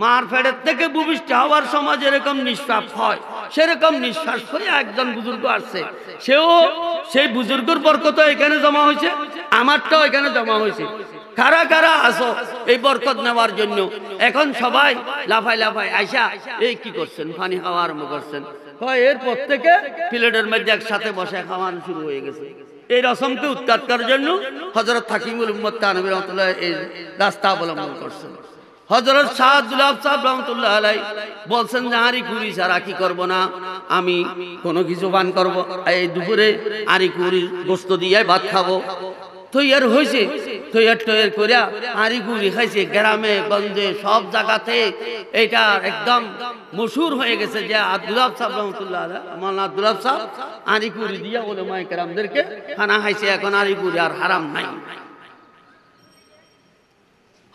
মার ফেরের থেকে ভূমিষ্ঠ হওয়ার সমাজ এরকম নিঃশ্বাস হয় সেরকম নিঃশ্বাস হয়ে একজন বুজুর্গ আসছে সেও সেই বুজুর্গর বরকত এখানে জমা হয়েছে আমারটাও এখানে জমা হয়েছে কারা কারা আসো এই বরকত নেওয়ার জন্য এখন সবাই লাফাই লাফাই আইসা এই কি করছেন পানি খাওয়া আরম্ভ করছেন এরপর থেকে প্লেটের মধ্যে একসাথে বসে খাওয়ানো শুরু হয়ে গেছে এই রসমকে উৎখাত করার জন্য হজরত থাকিমুল মোহাম্মদ তানবির রহমতুল্লাহ এই রাস্তা অবলম্বন করছেন হজরত শাহ সাহেব রহমতুল্লাহ আলাই বলছেন যে আরি কুড়ি ছাড়া কি করব না আমি কোনো কিছু পান করবো এই দুপুরে আরি কুড়ি গোস্ত দিয়ে ভাত খাবো তৈয়ার হয়েছে তৈয়ার টৈয়ার করিয়া আরি কুড়ি খাইছে গ্রামে গঞ্জে সব জায়গাতে এটা একদম মশুর হয়ে গেছে যে আব্দুলাব সাহেব রহমতুল্লাহ আলাই মৌলানা আব্দুলাব সাহেব আরি কুড়ি দিয়া বলে মায় খানা খাইছে এখন আরি কুড়ি আর হারাম নাই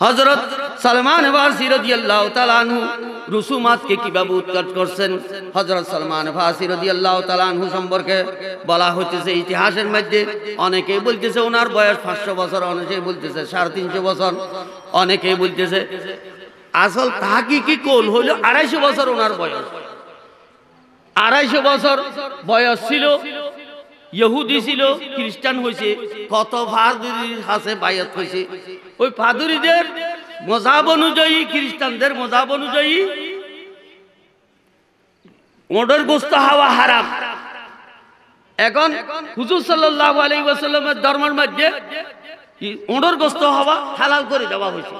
হজরত সালমান ফার্সি রদি আল্লাহ তালানহু রুসুমাতকে কিভাবে উৎকট করছেন হজরত সালমান ফার্সি রদি আল্লাহ তালানহু সম্পর্কে বলা হচ্ছে ইতিহাসের মধ্যে অনেকেই বলতেছে ওনার বয়স পাঁচশো বছর অনেকেই বলতেছে সাড়ে তিনশো বছর অনেকেই বলতেছে আসল তাহাকি কি কোল হইল আড়াইশো বছর ওনার বয়স আড়াইশো বছর বয়স ছিল ইহুদি ছিল খ্রিস্টান হয়েছে কত ফাদুরির হাসে বায়াত হয়েছে ওই ফাদুরিদের মজাব অনুযায়ী খ্রিস্টানদের মজাব অনুযায়ী ওডর গোস্ত হাওয়া হারাম এখন হুজুর সাল্লাহ আলী ওয়াসাল্লামের ধর্মের মধ্যে ওডর গোস্ত হওয়া হালাল করে দেওয়া হয়েছে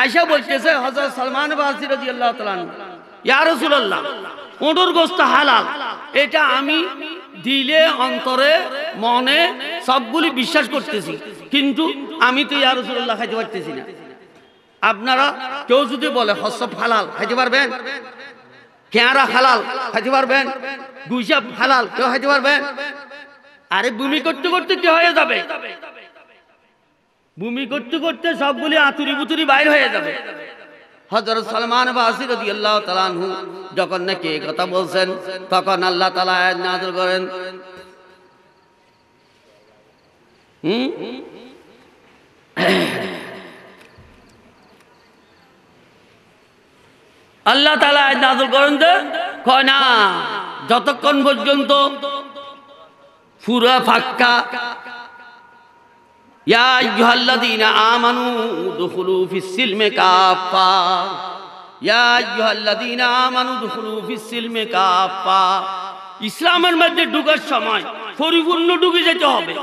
আয়সা বলতেছে হজরত সালমান বাসির আল্লাহ তালান ইয়ারসুল্লাহ ওঁটোর গোস্ত হালাল এটা আমি দিলে অন্তরে মনে সবগুলি বিশ্বাস করতেছি কিন্তু আমি তো ইয়ার রসুল্লাহ খাইতে পারতেছি না আপনারা কেউ যদি বলে হসব হালাল খাইতে পারবেন কেয়ারা হালাল খাইতে পারবেন গুইসাব হালাল কেউ খাইতে পারবেন আরে ভূমি করতে করতে কি হয়ে যাবে ভূমি করতে করতে সবগুলি আতুরি বুতুরি বাইর হয়ে যাবে হজরত সালমান বাসির আল্লাহ তালানহু যখন নাকি এই কথা বলছেন তখন আল্লাহ তালা আয়াত নাজল করেন হুম আল্লাহ তালা নাজল করেন যে কয় না যতক্ষণ পর্যন্ত ফুরা ফাক্কা আমানু দুখুলু ফিসিল মে কাপা আমানু দুখুলু ফিসিল মে কাপা ইসলামের মধ্যে ঢুকার সময় পরিপূর্ণ ঢুকে যেতে হবে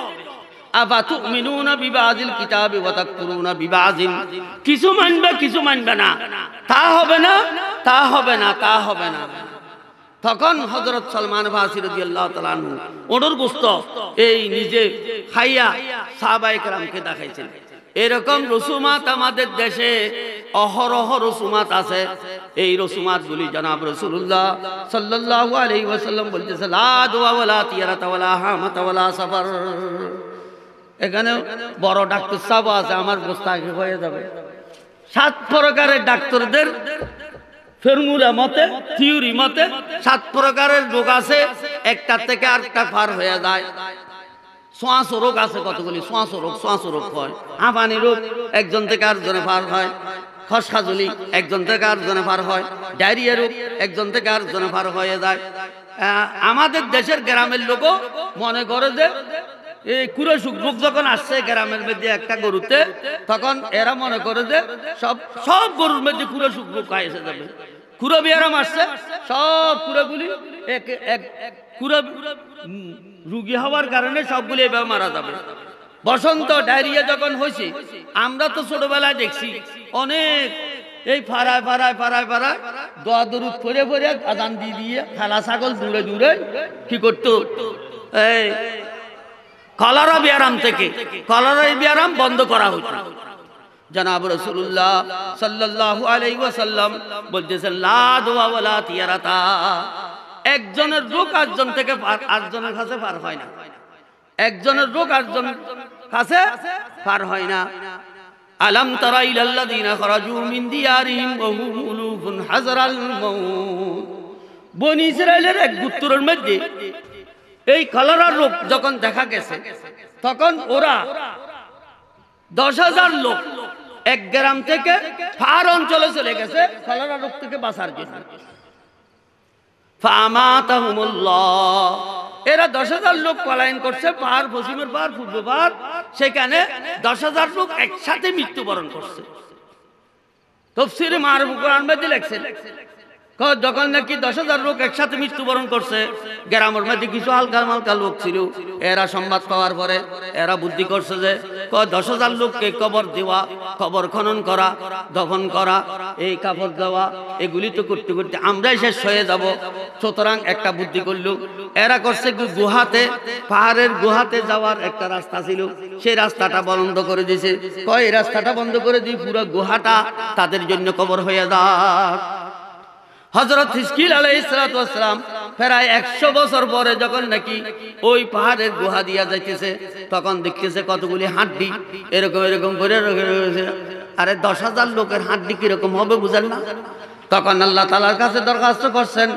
কিছু মানবে কিছু মানবে না তা হবে না তা হবে না তা হবে না তখন হজরত সলমান ভাসিরুদ্দিয়াল্লাহু ওডর গোস্ত এই নিজে খাইয়া সাহাবায়ে کرامকে দেখাইছেন এরকম রসুমাত আমাদের দেশে অহরহ রসুমাত আছে এই রসুমাত গুলি জনাব রসুল্লাহ সাল্লাল্লাহু আলাইহি বলতেছে এখানে বড় ডাক্তার সাহ আছে আমার গোস্ত হয়ে যাবে সাত প্রকারের ডাক্তারদের ফর্মুলা মতে থিওরি মতে সাত প্রকারের রোগ আছে একটা থেকে আরেকটা পার হয়ে যায় রোগ আছে কতগুলি রোগ শ্বাস রোগ হয় রোগ একজন থেকে হয় একজন থেকে হয় রোগ একজন থেকে হয়ে যায় আমাদের দেশের গ্রামের লোকও মনে করে যে এই কুরস রোগ যখন আসছে গ্রামের মধ্যে একটা গরুতে তখন এরা মনে করে যে সব সব গরুর মধ্যে কুরস রোগ এসে যাবে কুরবি এরম আসছে সব কুরগুলি এক এক কুরব রুগী হওয়ার কারণে সবগুলি এভাবে মারা যাবে বসন্ত ডায়রিয়া যখন হয়েছে আমরা তো ছোটবেলায় দেখছি অনেক এই ফাড়ায় ফাড়ায় ফাড়ায় ফাড়ায় দোয়া দরুদ করে করে আদান দিয়ে দিয়ে খেলা ছাগল দূরে দূরে কি করতো এই কলারা ব্যারাম থেকে কলারাই ব্যায়াম বন্ধ করা হয়েছে জনাব রসুল্লাহ সাল্লাহ আলাইসাল্লাম বলতেছেন লাদা তিয়ারাতা একজনের রোগ আটজন থেকে আটজনের কাছে পার হয় না একজনের রোগ আটজন কাছে পার হয় না আলাম তারা ইলাল্লাদিনা খরাজু মিন দিয়ারিহিম বহু উলুফুন হাজারাল মউত বনি ইসরায়েলের এক গুত্তরের মধ্যে এই কলেরার রোগ যখন দেখা গেছে তখন ওরা দশ হাজার লোক এক গ্রাম থেকে ফার অঞ্চলে চলে গেছে কলেরা রোগ থেকে বাঁচার জন্য এরা দশ হাজার লোক পলায়ন করছে পার পশ্চিমের পার পূর্ব পার সেখানে দশ হাজার লোক একসাথে মৃত্যুবরণ করছে তফসির মারবুকুর আনবাদি লেখছে যখন নাকি দশ হাজার লোক একসাথে মৃত্যুবরণ করছে গ্রামের মধ্যে কিছু হালকা মালকা লোক ছিল এরা সংবাদ পাওয়ার পরে এরা বুদ্ধি করছে যে দশ হাজার লোককে কবর দেওয়া কবর খনন করা দফন করা এই কাপড় দেওয়া এগুলি তো করতে করতে আমরাই শেষ হয়ে যাব সুতরাং একটা বুদ্ধি করল এরা করছে গুহাতে পাহাড়ের গুহাতে যাওয়ার একটা রাস্তা ছিল সেই রাস্তাটা বন্ধ করে দিয়েছে কয় রাস্তাটা বন্ধ করে দিয়ে পুরো গুহাটা তাদের জন্য কবর হয়ে যা হজরত হিসকিল আলাইসালাম প্রায় একশো বছর পরে যখন নাকি ওই পাহাড়ের গুহা দিয়া যাইতেছে তখন দেখতেছে কতগুলি হাড্ডি এরকম এরকম করে আরে দশ হাজার লোকের হাড্ডি কিরকম হবে বুঝেন না তখন আল্লাহ তালার কাছে দরখাস্ত করছেন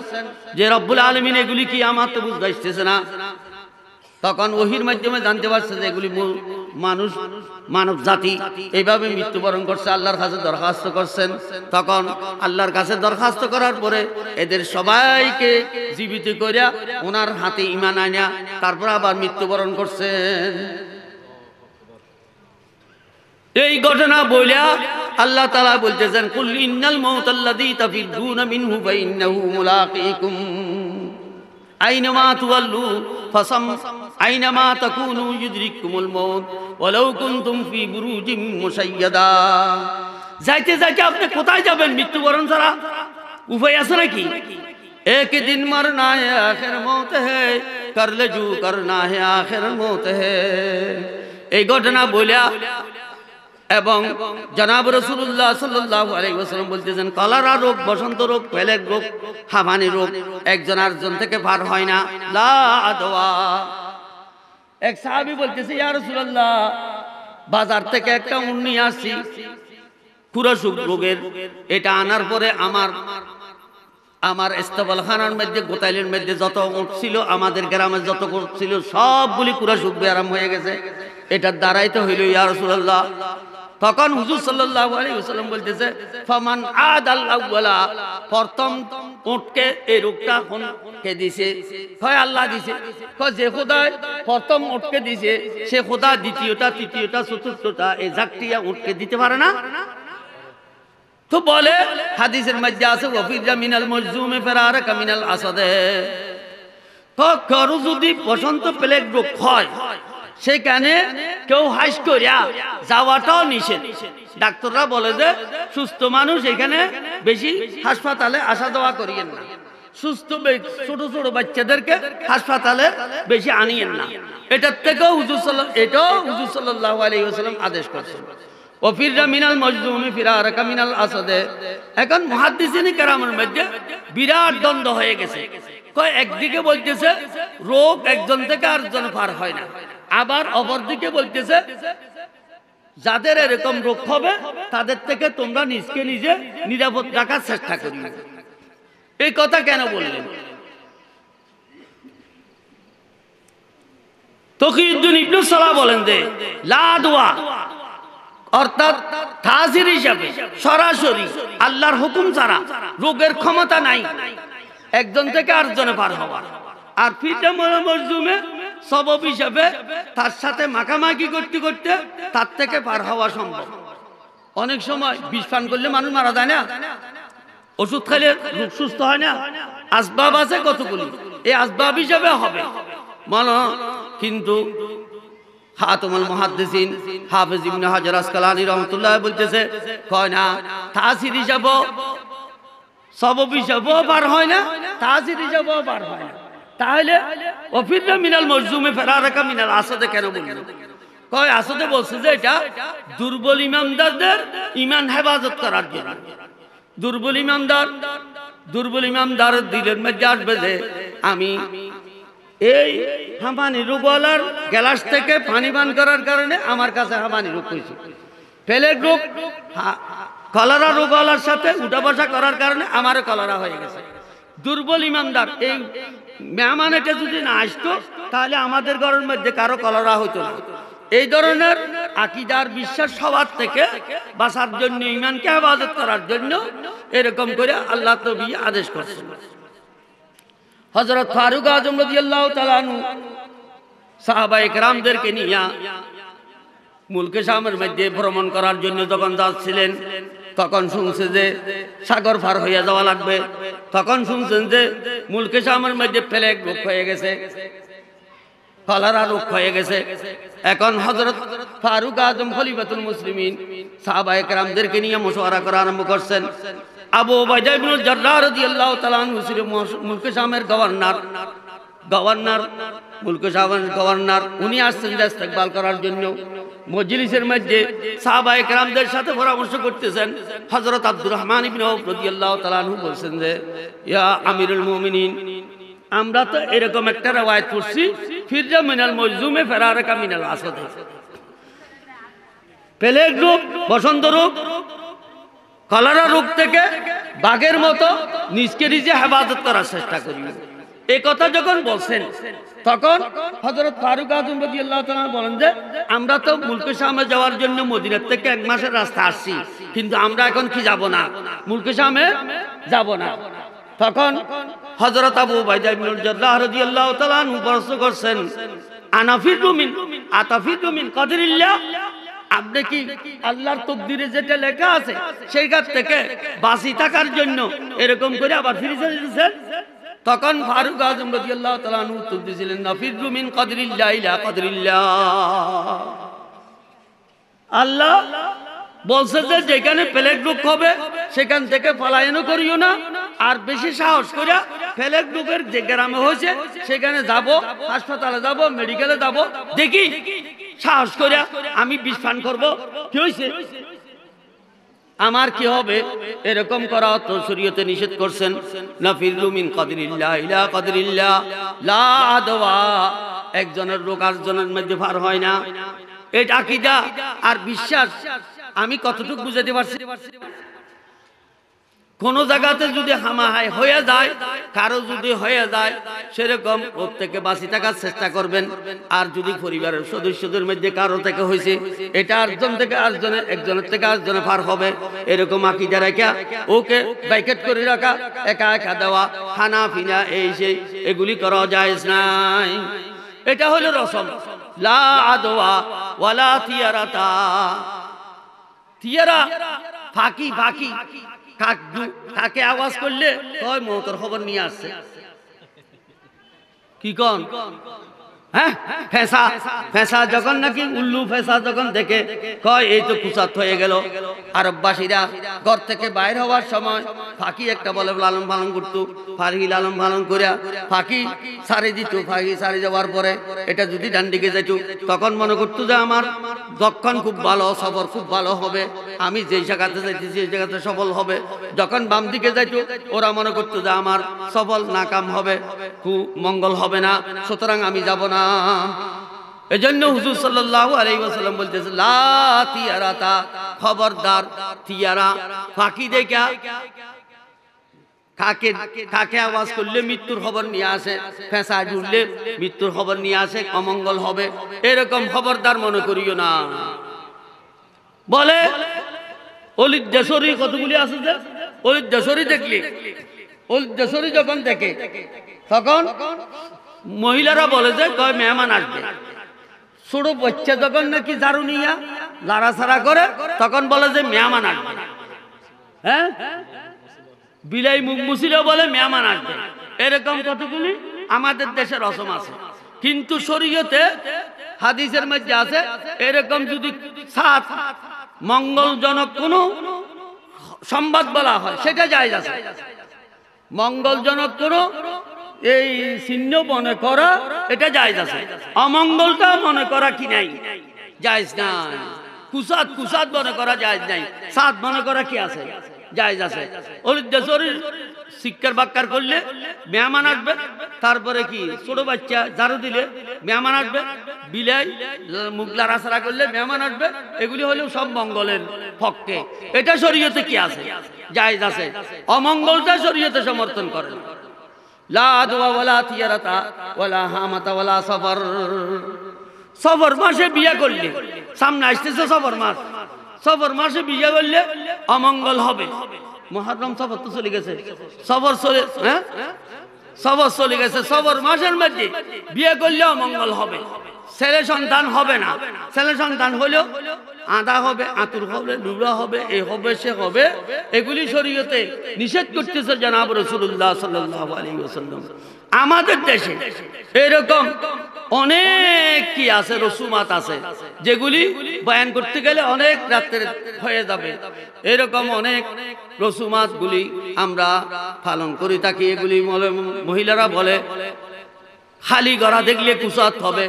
যে রব্বুল আলমিন এগুলি কি আমার তো বুঝতে না তখন ওহির মাধ্যমে জানতে পারছে যে এগুলি মানুষ মানব জাতি এইভাবে মৃত্যুবরণ করছে আল্লাহর কাছে দরখাস্ত করছেন তখন আল্লাহর কাছে দরখাস্ত করার পরে এদের সবাইকে জীবিত করিয়া ওনার হাতে ইমান আনিয়া তারপর আবার মৃত্যুবরণ করছেন এই ঘটনা বলিয়া আল্লাহ তালা বলতেছেন কুল মৌতাল্লাদি মিনহু মুলাকিকুম আইনমা তুয়াল্লু ফসম আইনামা তাকুনু ইউদরিকুমুল মউত ওয়ালাউ কুনতুম ফি বুরুজিম মুসাইয়াদা যাইতে যাইতে আপনি কোথায় যাবেন মৃত্যুবরণ ছাড়া উপায় আছে নাকি এক দিন মরনা হে আখের মৌত হে কর লেজু করনা হে আখের মৌত হে এই ঘটনা বলিয়া এবং জনাব রসুল্লাহ সাল্লাহ আলাইসালাম বলতেছেন কলারা রোগ বসন্ত রোগ প্যালেক রোগ হামানি রোগ একজন আরেকজন থেকে পার হয় না লা দোয়া এক সাহাবি বলতেছে ইয়া রাসূলুল্লাহ বাজার থেকে একটা উন্নি আসি কুরাসুক রোগের এটা আনার পরে আমার আমার খানার মধ্যে গোতাইলের মধ্যে যত উঠছিল ছিল আমাদের গ্রামের যত উঠছিল ছিল সবগুলি কুরাসুক ব্যারাম হয়ে গেছে এটার দ্বারাই তো হইল ইয়া রাসূলুল্লাহ তখন হুজুর সাল্লাহ বলতেছে প্রথম এই রোগটা কে দিছে আল্লাহ দিছে যে প্রথম দিছে সে খোদা দ্বিতীয়টা তৃতীয়টা চতুর্থটা এই জাকটিয়া উটকে দিতে পারে না তো বলে হাদিসের মধ্যে আছে ওফিজা মিনাল মজুমে ফেরারে কামিনাল আসাদে তো যদি বসন্ত প্লেগ রোগ হয় সেখানে কেউ হাস করিয়া যাওয়াটাও নিষেধ ডাক্তাররা বলে যে সুস্থ মানুষ এখানে বেশি হাসপাতালে আসা দেওয়া করিয়েন না সুস্থ ছোট ছোট বাচ্চাদেরকে হাসপাতালে বেশি আনিয়েন না এটার থেকেও হুজুর এটাও হুজুর সাল্লাহ আলহিহাস্লাম আদেশ করছেন মিনাল ফিরা মিনাল এখন মধ্যে বিরাট হয়ে গেছে একদিকে বলতেছে রোগ একজন থেকে আরেকজন পার হয় না আবার অপরদিকে বলতেছে যাদের এরকম রোগ হবে তাদের থেকে তোমরা নিজকে নিজে নিরাপদ রাখার চেষ্টা করি এই কথা কেন বললেন বলেন অর্থাৎ সরাসরি আল্লাহর রোগের ক্ষমতা নাই একজন থেকে আরেকজনে পার হওয়ার আর ফিটা মজুমে সবব হিসাবে তার সাথে মাখামাখি করতে করতে তার থেকে পার হওয়া সম্ভব অনেক সময় বিষ পান করলে মানুষ মারা যায় না ওষুধ খাইলে রোগ সুস্থ হয় না আসবাব আছে কতগুলি এই আসবাব হিসাবে হবে মনে কিন্তু হাতমাল হাফেজ বলতেছে না হয় না হয় না তাহলে অফিররা মিনাল মজুমে রেখা মিনাল আসাদে কেন বলল কয় আসাদে বলছে যে এটা দুর্বল ইমানদারদের ইমান হেফাজত করার জন্য দুর্বল ইমানদার দুর্বল ইমানদার দিলের মধ্যে আসবে যে আমি এই হামানি রোগওয়ালার গ্যালাস থেকে পানি পান করার কারণে আমার কাছে হামানি রোগ হয়েছে প্লেগ রোগ কলারা রোগওয়ালার সাথে উঠা বসা করার কারণে আমারও কলারা হয়ে গেছে দুর্বল ইমানদার এই মেহমান এটা যদি না আসতো তাহলে আমাদের ঘরের মধ্যে কারো কলরা হতো না এই ধরনের আকিদার বিশ্বাস সবার থেকে বাঁচার জন্য ইমানকে হেফাজত করার জন্য এরকম করে আল্লাহ তবি আদেশ করছেন হজরত ফারুক আজম রাজিয়াল্লাহ তালানু সাহাবা একরামদেরকে নিয়ে মুলকে শামের মধ্যে ভ্রমণ করার জন্য যখন যাচ্ছিলেন তখন শুনছে যে সাগর ফার হইয়া যাওয়া লাগবে তখন শুনছেন যে মুলকেশ আমার মধ্যে ফেলে রুখ হয়ে গেছে কলারা রোগ হয়ে গেছে এখন হজরত ফারুক আজম খলিফাতুল মুসলিমিন সাহাবা একরামদেরকে নিয়ে মশওয়ারা করা আরম্ভ করছেন আবু ওবাইদা ইবনুল জাররাহ রাদিয়াল্লাহু তাআলা আনহু ছিল মুলকেশামের গভর্নর গভর্নর মুলকেশামের গভর্নর উনি আসছেন ইস্তেকবাল করার জন্য মজলিসের মধ্যে সাহাবা একরামদের সাথে পরামর্শ করতেছেন হযরত আব্দুর রহমান ইবনে আউফ রাদিয়াল্লাহু তাআলা আনহু বলেন যে ইয়া আমিরুল মুমিনিন আমরা তো এরকম একটা রেওয়ায়েত পড়ছি ফিরজা মিনাল মজলুমে ফেরারাকা মিনাল আসাদ প্লেগ রোগ বসন্ত রোগ কলারা রোগ থেকে বাঘের মতো নিজকে নিজে হেফাজত করার চেষ্টা করি এ কথা যখন বলছেন তখন হজরত ফারুক আজম রাজিয়াল্লাহ বলেন যে আমরা তো মুলকে সামে যাওয়ার জন্য মদিনার থেকে এক মাসের রাস্তা আসছি কিন্তু আমরা এখন কি যাব না মুলকে সামে যাব না তখন হজরত আবু বাইজাল্লাহ রাজিয়াল্লাহ তাআলা প্রশ্ন করছেন আনাফির রুমিন আতাফির রুমিন কদরিল্লাহ আপনি কি আল্লাহর তকদিরে যেটা লেখা আছে সেইখান থেকে বাসি থাকার জন্য এরকম করে আবার ফিরে চলে তখন ফারুক আজম উত্তর দিয়েছিলেন কদরিল্লা কদরিল্লা আল্লাহ বলছে যে যেখানে প্লেট রুখ হবে সেখান থেকে পলায়নও করিও না আর বেশি সাহস করে প্লেট রুখের যে গ্রামে হয়েছে সেখানে যাব হাসপাতালে যাব মেডিকেলে যাব দেখি সাহস করে আমি বিষ পান করবো কি হয়েছে আমার কি হবে এরকম করা তো শরীয়তে নিষেধ করছেন নাফিরু মিন কদরিল্লাহ ইলা কদরিল্লাহ লা দাওয়া একজনের রোগ আরেকজনের মধ্যে ভার হয় না এটা আকিদা আর বিশ্বাস আমি কতটুকু বুঝাতে পারছি কোন জায়গাতে যদি হামাহাই হয়ে যায় কারো যদি হয়ে যায় সেরকম প্রত্যেকে বাঁচি থাকার চেষ্টা করবেন আর যদি পরিবারের সদস্যদের মধ্যে কারো থেকে হয়েছে এটা আটজন থেকে আটজনে একজনের থেকে আটজনে পার হবে এরকম আকিদা রেখা ওকে ব্যাকেট করে রাখা একা একা দেওয়া হানা ফিনা এই সেই এগুলি করা যায় নাই এটা হলো রসম লা আদোয়া ওয়ালা তিয়ারাতা তিয়ারা ফাঁকি ফাঁকি থাকবু তাকে আওয়াজ করলে কয় মতর খবর নিয়ে আসছে কি কন হ্যাঁ যখন নাকি উল্লু যখন দেখে এই তো হয়ে আরববাসীরা ঘর থেকে বাইর হওয়ার সময় ফাঁকি একটা বলে লালন পালন করতো ফাঁকি লালন পালন ফাঁকি ফাঁকি যাওয়ার পরে এটা যদি ডান দিকে যেত তখন মনে করতো যে আমার দক্ষণ খুব ভালো সবর খুব ভালো হবে আমি যেই জায়গাতে যাইছি সেই জায়গাতে সফল হবে যখন বাম দিকে যাইতো ওরা মনে করতো যে আমার সফল নাকাম হবে খুব মঙ্গল হবে না সুতরাং আমি যাব না নাম এজন্য হুজুর সাল্লাল্লাহু আলাইহি ওয়াসাল্লাম বলতেছে লা তিয়ারাতা খবরদার তিয়ারা ফাঁকি দেখা কাকে কাকে আওয়াজ করলে মৃত্যুর খবর নিয়ে আসে ফেঁসা জুড়লে মৃত্যুর খবর নিয়ে আসে অমঙ্গল হবে এরকম খবরদার মনে করিও না বলে অলিদ দেশরি কতগুলি আছে যে অলিদ দেশরি দেখলি অলিদ দেশরি যখন দেখে তখন মহিলারা বলে যে কয় মেহমান আসবে ছোট বচ্চা যখন নাকি ঝাড়ু নিয়া লাড়াছাড়া করে তখন বলে যে মেহমান আসবে হ্যাঁ বিলাই মুখ মুসিলেও বলে মেহমান আসবে এরকম কতগুলি আমাদের দেশে রসম আছে কিন্তু শরীয়তে হাদিসের মধ্যে আছে এরকম যদি সাত মঙ্গলজনক কোন সংবাদ বলা হয় সেটা যায় আছে মঙ্গলজনক কোন এই চিহ্ন মনে করা এটা জায়জ আছে অমঙ্গলটা মনে করা কি নাই জায়জ নাই কুসাদ কুসাদ মনে করা জায়জ নাই সাদ মনে করা কি আছে জায়জ আছে অলিদ্দেশ্বরীর শিক্ষার বাক্কার করলে মেহমান আসবে তারপরে কি ছোট বাচ্চা ঝাড়ু দিলে মেহমান আসবে বিলাই মুগলার আশরা করলে মেহমান আসবে এগুলি হলেও সব মঙ্গলের পক্ষে এটা শরীয়তে কি আছে জায়জ আছে অমঙ্গলটা শরীয়তে সমর্থন করে না লা মাসে বিয়ে করলে সামনে আসতেছে মাস মাসে বিয়ে করলে অমঙ্গল হবে মহারম সফর তো চলে গেছে সফর চলে হ্যাঁ সফর চলে গেছে সবর মাসের মধ্যে বিয়ে করলে অমঙ্গল হবে ছেলে সন্তান হবে না ছেলে সন্তান হলেও আদা হবে আতুর হবে লুবরা হবে এ হবে সে হবে এগুলি শরীয়তে নিষেধ করতেছে জানাব রসুল্লাহ সাল্লাহ আলী ওসাল্লাম আমাদের দেশে এরকম অনেক কি আছে রসুমাত আছে যেগুলি বয়ান করতে গেলে অনেক রাত্রে হয়ে যাবে এরকম অনেক রসুমাতগুলি আমরা পালন করে থাকি এগুলি মহিলারা বলে খালি গড়া দেখলে কুসাত হবে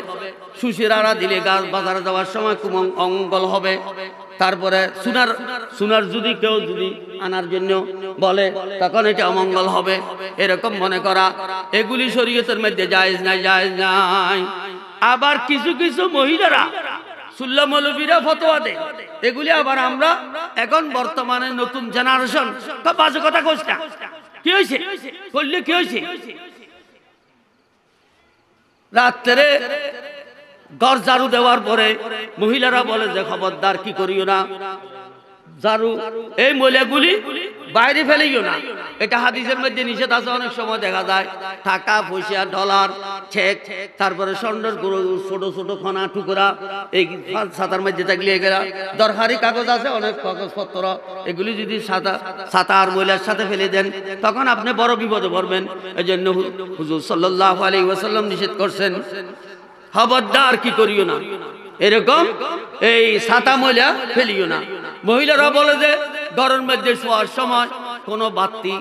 সুশিরারা দিলে গাছ বাজারে যাওয়ার সময় কুমং অঙ্গল হবে তারপরে সোনার সোনার যদি কেউ যদি আনার জন্য বলে তখন এটা অমঙ্গল হবে এরকম মনে করা এগুলি শরীয়তের মধ্যে জায়েজ নাই জায়েজ নাই আবার কিছু কিছু মহিলারা সুল্লা ফতোয়া দেয় এগুলি আবার আমরা এখন বর্তমানে নতুন জেনারেশন তো বাজে কথা কোষ কি হয়েছে করলে কি হয়েছে রাত্রে ঘর ঝাড়ু দেওয়ার পরে মহিলারা বলে যে খবরদার কি করিও না ঝাড়ু এই মহিলাগুলি বাইরে ফেলেইও না এটা হাদিসের মধ্যে নিষেধ আছে অনেক সময় দেখা যায় টাকা পয়সা ডলার ছেক তারপরে স্বর্ণের ছোট ছোট খনা টুকরা এই ছাতার মধ্যে থাকলে এগুলা দরকারি কাগজ আছে অনেক কাগজপত্র এগুলি যদি ছাতা ছাতা আর মহিলার সাথে ফেলে দেন তখন আপনি বড় বিপদে পড়বেন এই জন্য হুজুর সাল্লাহ আলী ওয়াসাল্লাম নিষেধ করছেন খবরদার কি করিও না এরকম এই ছাতা মহিলা ফেলিও না মহিলারা বলে যে গরম মধ্যে শোয়ার সময় কোনো বাতি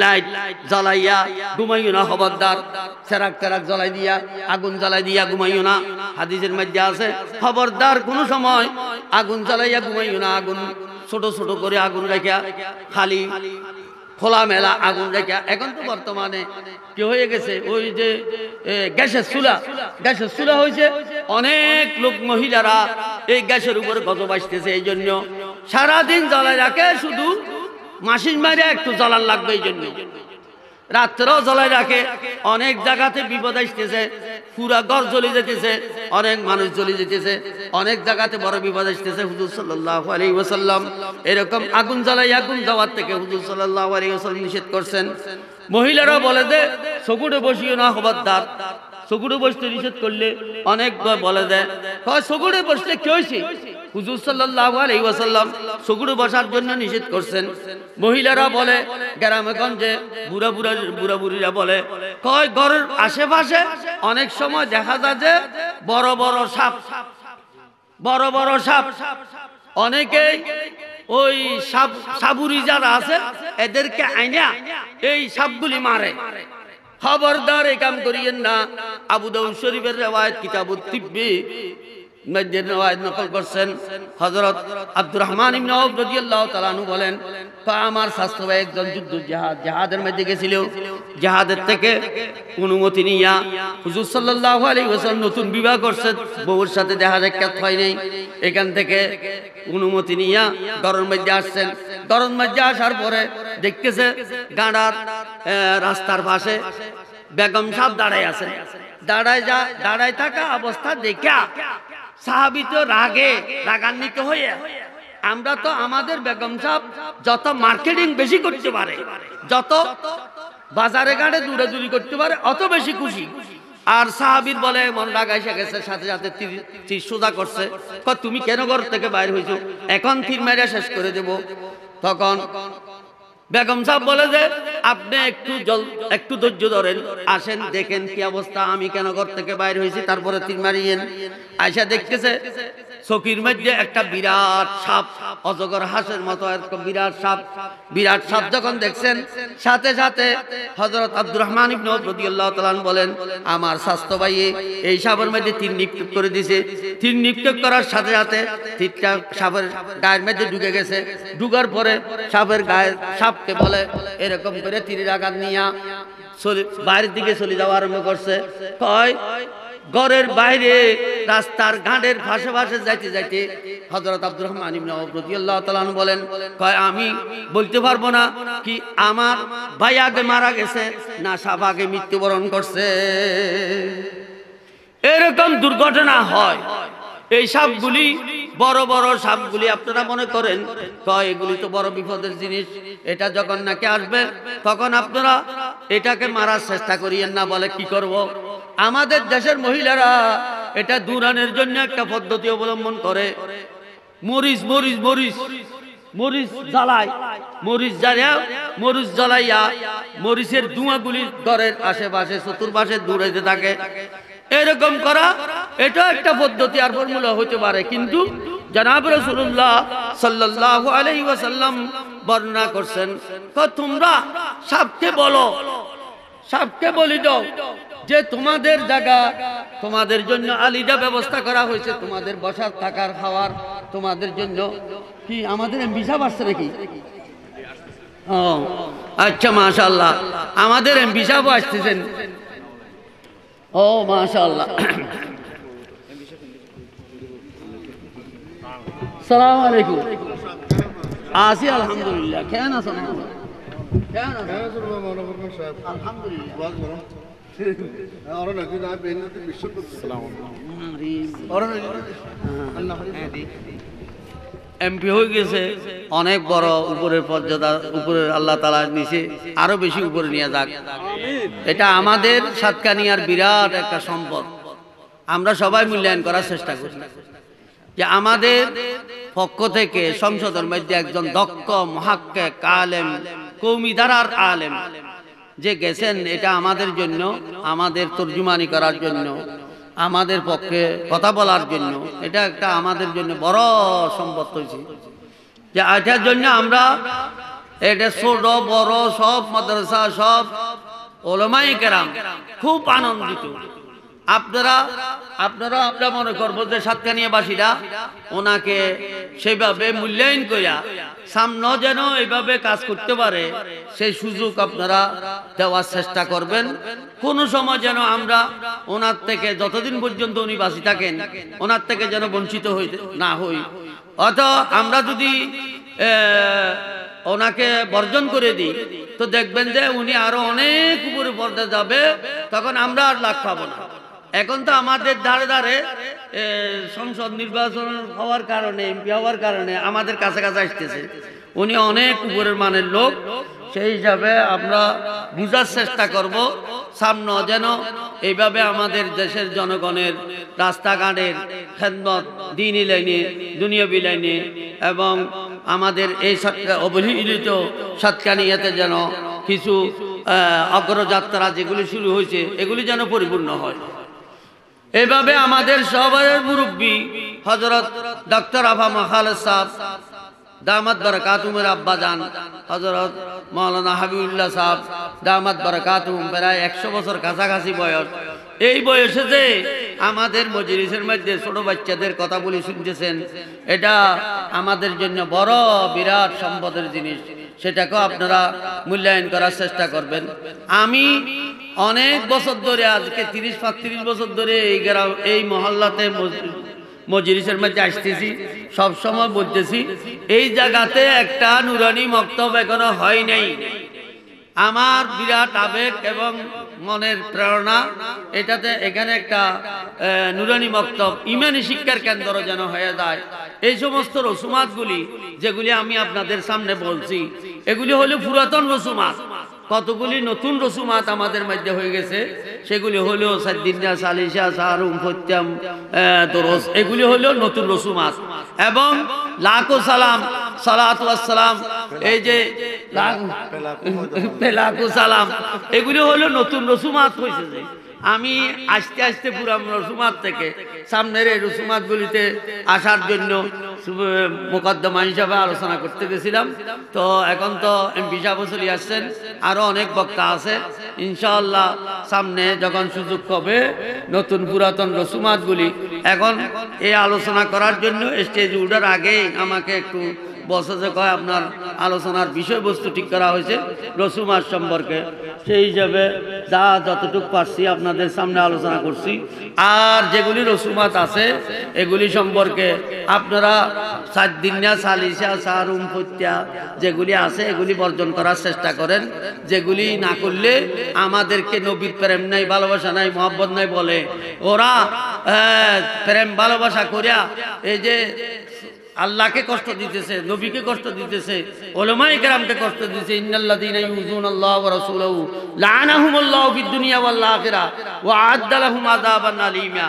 লাইট জ্বালাইয়া ঘুমাইও না খবরদার সেরাক তেরাক জ্বালাই দিয়া আগুন জ্বালাই দিয়া ঘুমাইও না হাদিসের মধ্যে আছে খবরদার কোন সময় আগুন জ্বালাইয়া ঘুমাইও না আগুন ছোট ছোট করে আগুন রাখিয়া খালি খোলামেলা আগুন রেখে এখন তো বর্তমানে কি হয়ে গেছে ওই যে গ্যাসের চুলা গ্যাসের চুলা হয়েছে অনেক লোক মহিলারা এই গ্যাসের উপর গত আসতেছে এই জন্য সারাদিন জ্বালায় রাখে শুধু মাসির মারিয়া একটু জ্বালান লাগবে এই জন্য রাত্রেও জ্বলাই রাখে অনেক জায়গাতে বিপদ আসতেছে পুরা ঘর জ্বলে যেতেছে অনেক মানুষ জ্বলে যেতেছে অনেক জায়গাতে বড় বিপদ আসতেছে হুজুর সাল্লাহ আলী এরকম আগুন জ্বালাই আগুন যাওয়ার থেকে হুজুর সাল্লাহ আলী ওসাল্লাম নিষেধ করছেন মহিলারা বলে যে সকুটে বসিও না হবার দাঁত সগুড়ে বসতে নিষেধ করলে অনেক বলে দেয় হয় বসলে কি হয়েছে হুজুর সাল্লাহ আলী ওয়াসাল্লাম বসার জন্য নিষেধ করছেন মহিলারা বলে গ্রামে গঞ্জে বুড়া বুড়া বুড়া বুড়িরা বলে কয় ঘরের আশেপাশে অনেক সময় দেখা যায় যে বড় বড় সাপ বড় বড় সাপ অনেকেই ওই সাপ সাবুরি যারা আছে এদেরকে আইনা এই সাপগুলি মারে খবরদার এ কাম করিয়েন না আবু দাউদ শরীফের রেওয়ায়ত কিতাবুত তিব্বি করছেন হজরত আব্দুর বলেন আমার মধ্যে জাহাদের থেকে অনুমতি নতুন বিবাহ করছে বউর সাথে দেখা দেখাত হয় নাই এখান থেকে অনুমতি নিয়া গরম মধ্যে আসছেন গরম মধ্যে আসার পরে দেখতেছে গাঁড়ার রাস্তার পাশে বেগম সাহ দাঁড়ায় আছে দাঁড়ায় যা দাঁড়ায় থাকা অবস্থা দেখা সাহাবি তো রাগে রাগান্বিত হয়ে আমরা তো আমাদের বেগম সাহ যত মার্কেটিং বেশি করতে পারে যত বাজারে গাড়ে দূরে দূরি করতে পারে অত বেশি খুশি আর সাহাবির বলে মন রাগাইসা গেছে সাথে সাথে সোজা করছে তুমি কেন ঘর থেকে বাইর হয়েছো এখন ফির মেরে শেষ করে দেব তখন বেগম সাহেব বলে যে আপনি একটু জল একটু ধৈর্য ধরেন আসেন দেখেন কি অবস্থা আমি কেন ঘর থেকে বাইর হয়েছি তারপরে তিন মারিয়েন আয়সা দেখতেছে চকির মধ্যে একটা বিরাট সাপ অজগর হাসের মতো একটা বিরাট সাপ বিরাট সাপ যখন দেখছেন সাথে সাথে হজরত আব্দুর রহমান ইবনে বলেন আমার স্বাস্থ্য ভাই এই সাপের মধ্যে তিন নিক্ষেপ করে দিছে তিন নিক্ষেপ করার সাথে সাথে তিনটা সাপের গায়ের মধ্যে ঢুকে গেছে ঢুকার পরে সাপের গায়ে সাপকে বলে এরকম করে তীরের আঘাত নিয়ে বাইরের দিকে চলে যাওয়া আরম্ভ করছে কয় ঘরের বাইরে রাস্তার ঘাটের পাশে পাশে যাইতে যাইতে হজরত আব্দুর রহমান ইবনে রদিয়াল্লাহ তাআলা বলেন কয় আমি বলতে পারবো না কি আমার ভাই আগে মারা গেছে না সাপ আগে মৃত্যুবরণ করছে এরকম দুর্ঘটনা হয় এই সবগুলি বড় বড় সাপগুলি আপনারা মনে করেন কয় এগুলি তো বড় বিপদের জিনিস এটা যখন নাকি আসবে তখন আপনারা এটাকে মারার চেষ্টা করিয়েন না বলে কি করব। আমাদের দেশের মহিলারা এটা দূরানের জন্য একটা পদ্ধতি অবলম্বন করে মরিচ মরিচ মরিচ মরিচ জ্বালায় মরিচ জ্বালিয়া মরিচ জ্বালাইয়া মরিচের ধোঁয়াগুলি ঘরের আশেপাশে চতুর্পাশে দূরে থাকে এরকম করা এটা একটা পদ্ধতি আর ফর্মুলা হতে পারে কিন্তু জনাব রসুল্লাহ সাল্লাহ আলহি বর্ণনা করছেন তোমরা সাপকে বলো সাপকে বলি দাও যে তোমাদের জায়গা তোমাদের জন্য আলিদা ব্যবস্থা করা হয়েছে তোমাদের বসার থাকার খাওয়ার তোমাদের জন্য কি আমাদের এমপি সাহেব আসছে নাকি ও আচ্ছা মাশাল্লাহ আমাদের এমপি আসতেছেন اوه ما شاء الله السلام عليكم عاصي الحمد لله كان الله كان الحمد لله أرنا كده السلام عليكم أرنا এমপি হয়ে গেছে অনেক বড় উপরের পর্যাদা উপরের আল্লাহ তালা নিচে আরো বেশি উপরে নিয়ে যাক এটা আমাদের সাতকানিয়ার বিরাট একটা সম্পদ আমরা সবাই মূল্যায়ন করার চেষ্টা করি যে আমাদের পক্ষ থেকে সংসদের মধ্যে একজন দক্ষ মহাক্কে কালেম কৌমিদারার আলেম যে গেছেন এটা আমাদের জন্য আমাদের তর্জুমানি করার জন্য আমাদের পক্ষে কথা বলার জন্য এটা একটা আমাদের জন্য বড় সম্পদ হয়েছে যে এটার জন্য আমরা এটা ছোট বড় সব মাদ্রাসা সব ওলমাই কেরাম খুব আনন্দিত আপনারা আপনারা আমরা মনে করবো যে বাসীরা ওনাকে সেইভাবে মূল্যায়ন করিয়া সামনে যেন এইভাবে কাজ করতে পারে সেই সুযোগ আপনারা দেওয়ার চেষ্টা করবেন কোন সময় যেন আমরা ওনার থেকে যতদিন পর্যন্ত উনি বাসি থাকেন ওনার থেকে যেন বঞ্চিত হই না হই অত আমরা যদি ওনাকে বর্জন করে দিই তো দেখবেন যে উনি আরো অনেক উপরে পর্দা যাবে তখন আমরা আর লাভ পাবো না এখন তো আমাদের ধারে ধারে সংসদ নির্বাচন হওয়ার কারণে এমপি হওয়ার কারণে আমাদের কাছে কাছে আসতেছে উনি অনেক উপরের মানের লোক সেই হিসাবে আমরা বুঝার চেষ্টা করব সামনে যেন এইভাবে আমাদের দেশের জনগণের রাস্তাঘাটের খেদমত দিনই লাইনে দুনিয়াবি লাইনে এবং আমাদের এই অবহেলিত সাতকানিয়াতে যেন কিছু অগ্রযাত্রা যেগুলি শুরু হয়েছে এগুলি যেন পরিপূর্ণ হয় এভাবে আমাদের সবাই মুরব্বী হজরত ডাক্তার আফা মহাল সাহ দামাত বারাকাতুমের আব্বা যান হজরত মৌলানা হাবিবুল্লাহ সাহ দামাত বারাকাতুম প্রায় একশো বছর কাছাকাছি বয়স এই বয়সে যে আমাদের মজলিসের মধ্যে ছোট বাচ্চাদের কথা বলে শুনতেছেন এটা আমাদের জন্য বড় বিরাট সম্পদের জিনিস সেটাকেও আপনারা মূল্যায়ন করার চেষ্টা করবেন আমি অনেক বছর ধরে আজকে তিরিশ পাঁচত্রিশ বছর ধরে এই গ্রাম এই মহল্লাতে মজিরিসের মধ্যে আসতেছি সবসময় বলতেছি এই জায়গাতে একটা নুরানি মক্তব এখনো হয় নাই আমার বিরাট আবেগ এবং মনের প্রেরণা এটাতে এখানে একটা নুরানি মক্তব ইমানি শিক্ষার কেন্দ্র যেন হয়ে যায় এই সমস্ত রসুমাতগুলি যেগুলি আমি আপনাদের সামনে বলছি এগুলি হলো পুরাতন রসুমাত কতগুলি নতুন রসুমাত আমাদের মধ্যে হয়ে গেছে সেগুলি হলো সাদ্দিনা সালিশা সাহারুম ফত্যাম এগুলি হলো নতুন রসুমাত এবং লাখো সালাম সালাম এই যে পেলাকু সালাম এগুলি হলো নতুন রসুমাত হয়েছে আমি আস্তে আস্তে পুরাম রসুমাত থেকে সামনের এই গুলিতে আসার জন্য মোকদ্দমা হিসাবে আলোচনা করতে গেছিলাম তো এখন তো এমপি সাহেব আসছেন আরও অনেক বক্তা আছে ইনশাআল্লাহ সামনে যখন সুযোগ হবে নতুন পুরাতন গুলি এখন এই আলোচনা করার জন্য স্টেজ উঠার আগেই আমাকে একটু বসে যে কয় আপনার আলোচনার বিষয়বস্তু ঠিক করা হয়েছে রসু মাস সম্পর্কে সেই হিসাবে যা যতটুকু পারছি আপনাদের সামনে আলোচনা করছি আর যেগুলি মাছ আছে এগুলি সম্পর্কে আপনারা সাত দিনিয়া সালিসা সারুম হত্যা যেগুলি আছে এগুলি বর্জন করার চেষ্টা করেন যেগুলি না করলে আমাদেরকে নবীর প্রেম নাই ভালোবাসা নাই মহব্বত নাই বলে ওরা হ্যাঁ, প্রেম ভালোবাসা করিয়া এই যে আল্লাহকে কষ্ট দিতেছে নবীকে কষ্ট দিতেছে ওলমাই কেরামকে কষ্ট দিতেছে ইন্নাল্লাযীনা ইউযুন আল্লাহ ওয়া রাসূলাহু লাআনাহুমুল্লাহু ফিদ দুনিয়া ওয়াল আখিরা ওয়া আ'দালাহুম আযাবান আলীমা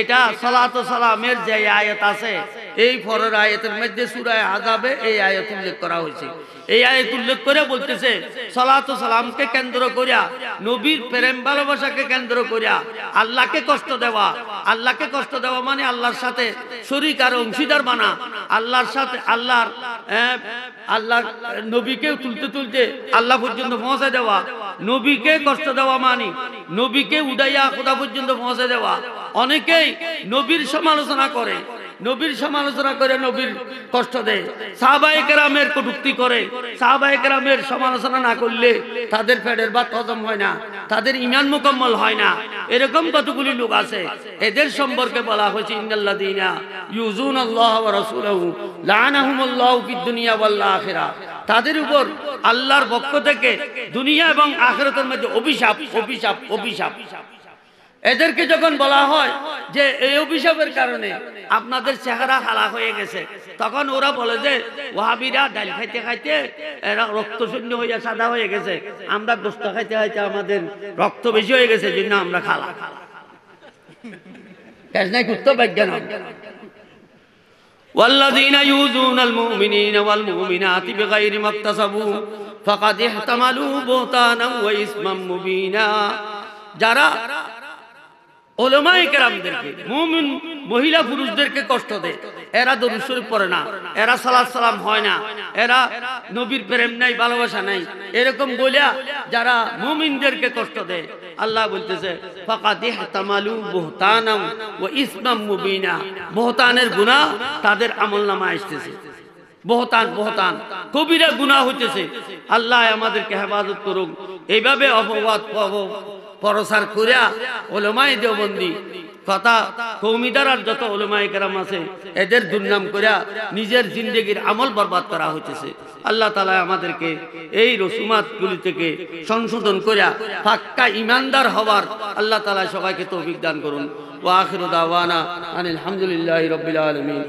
এটা সালাত ও সালামের যে আয়াত আছে এই ফরর আয়াতের মধ্যে সূরা আযাবে এই আয়াত উল্লেখ করা হয়েছে এই আয়াত উল্লেখ করে বলতেছে সালাত সালামকে কেন্দ্র করিয়া নবীর প্রেম ভালোবাসাকে কেন্দ্র করিয়া আল্লাহকে কষ্ট দেওয়া আল্লাহকে কষ্ট দেওয়া মানে আল্লাহর সাথে শরিক আর অংশীদার বানা আল্লাহর সাথে আল্লাহর আল্লাহ নবীকে তুলতে তুলতে আল্লাহ পর্যন্ত পৌঁছে দেওয়া নবীকে কষ্ট দেওয়া মানে নবীকে উদাইয়া খোদা পর্যন্ত পৌঁছে দেওয়া অনেকেই নবীর সমালোচনা করে নবীর সমালোচনা করে নবীর কষ্ট দেয় সাহবাহিকেরামের কটুক্তি করে সাহবাহিকেরামের সমালোচনা না করলে তাদের ফেডের বা হজম হয় না তাদের ইমান মোকাম্মল হয় না এরকম কতগুলি লোক আছে এদের সম্পর্কে বলা হয়েছে ইন্দাল্লাদিনা ইউজুন আল্লাহ রাসূলহু লানাহুমুল্লাহু ফিদ দুনিয়া ওয়াল আখিরা তাদের উপর আল্লাহর পক্ষ থেকে দুনিয়া এবং আখিরাতের মধ্যে অভিশাপ অভিশাপ অভিশাপ এদেরকে যখন বলা হয় যে এই অভিশাপের কারণে আপনাদের চেহারা হালা হয়ে গেছে তখন ওরা বলে যে ওহাবিরা ডাল খাইতে খাইতে এরা রক্ত শূন্য হইয়া সাদা হয়ে গেছে আমরা গোস্ত খাইতে খাইতে আমাদের রক্ত বেশি হয়ে গেছে জন্য আমরা খালা বিজ্ঞান والذين يؤذون المؤمنين والمؤمنات بغير ما اكتسبوا فقد احتملوا بهتانا مبينا যারা মহিলা পুরুষদেরকে কষ্ট এরা না এরা হয় না এরা নবীর প্রেম নাই ভালোবাসা নাই এরকম বলিয়া যারা মুমিনদেরকে কষ্ট আল্লাহ বলতেছে বহতানের বুহতানাম তাদের আমল নামা বুহতানের গুনাহ তাদের আসতেছে বহতান বহতান কবিরা গুনাহ হইতেছে আল্লাহ আমাদেরকে হেফাজত করুক এইভাবে অপবাদ পরসার করিয়া ওলমাই দেবন্দি কথা কৌমিদারার যত ওলমাই কেরাম আছে এদের দুর্নাম করিয়া নিজের জিন্দগির আমল বরবাদ করা হইতেছে আল্লাহ তালা আমাদেরকে এই গুলি থেকে সংশোধন করিয়া ফাক্কা ইমানদার হওয়ার আল্লাহ তালা সবাইকে তৌফিক দান করুন ওয়াখির দাওয়ানা আনিল হামদুলিল্লাহ রবিল আলমী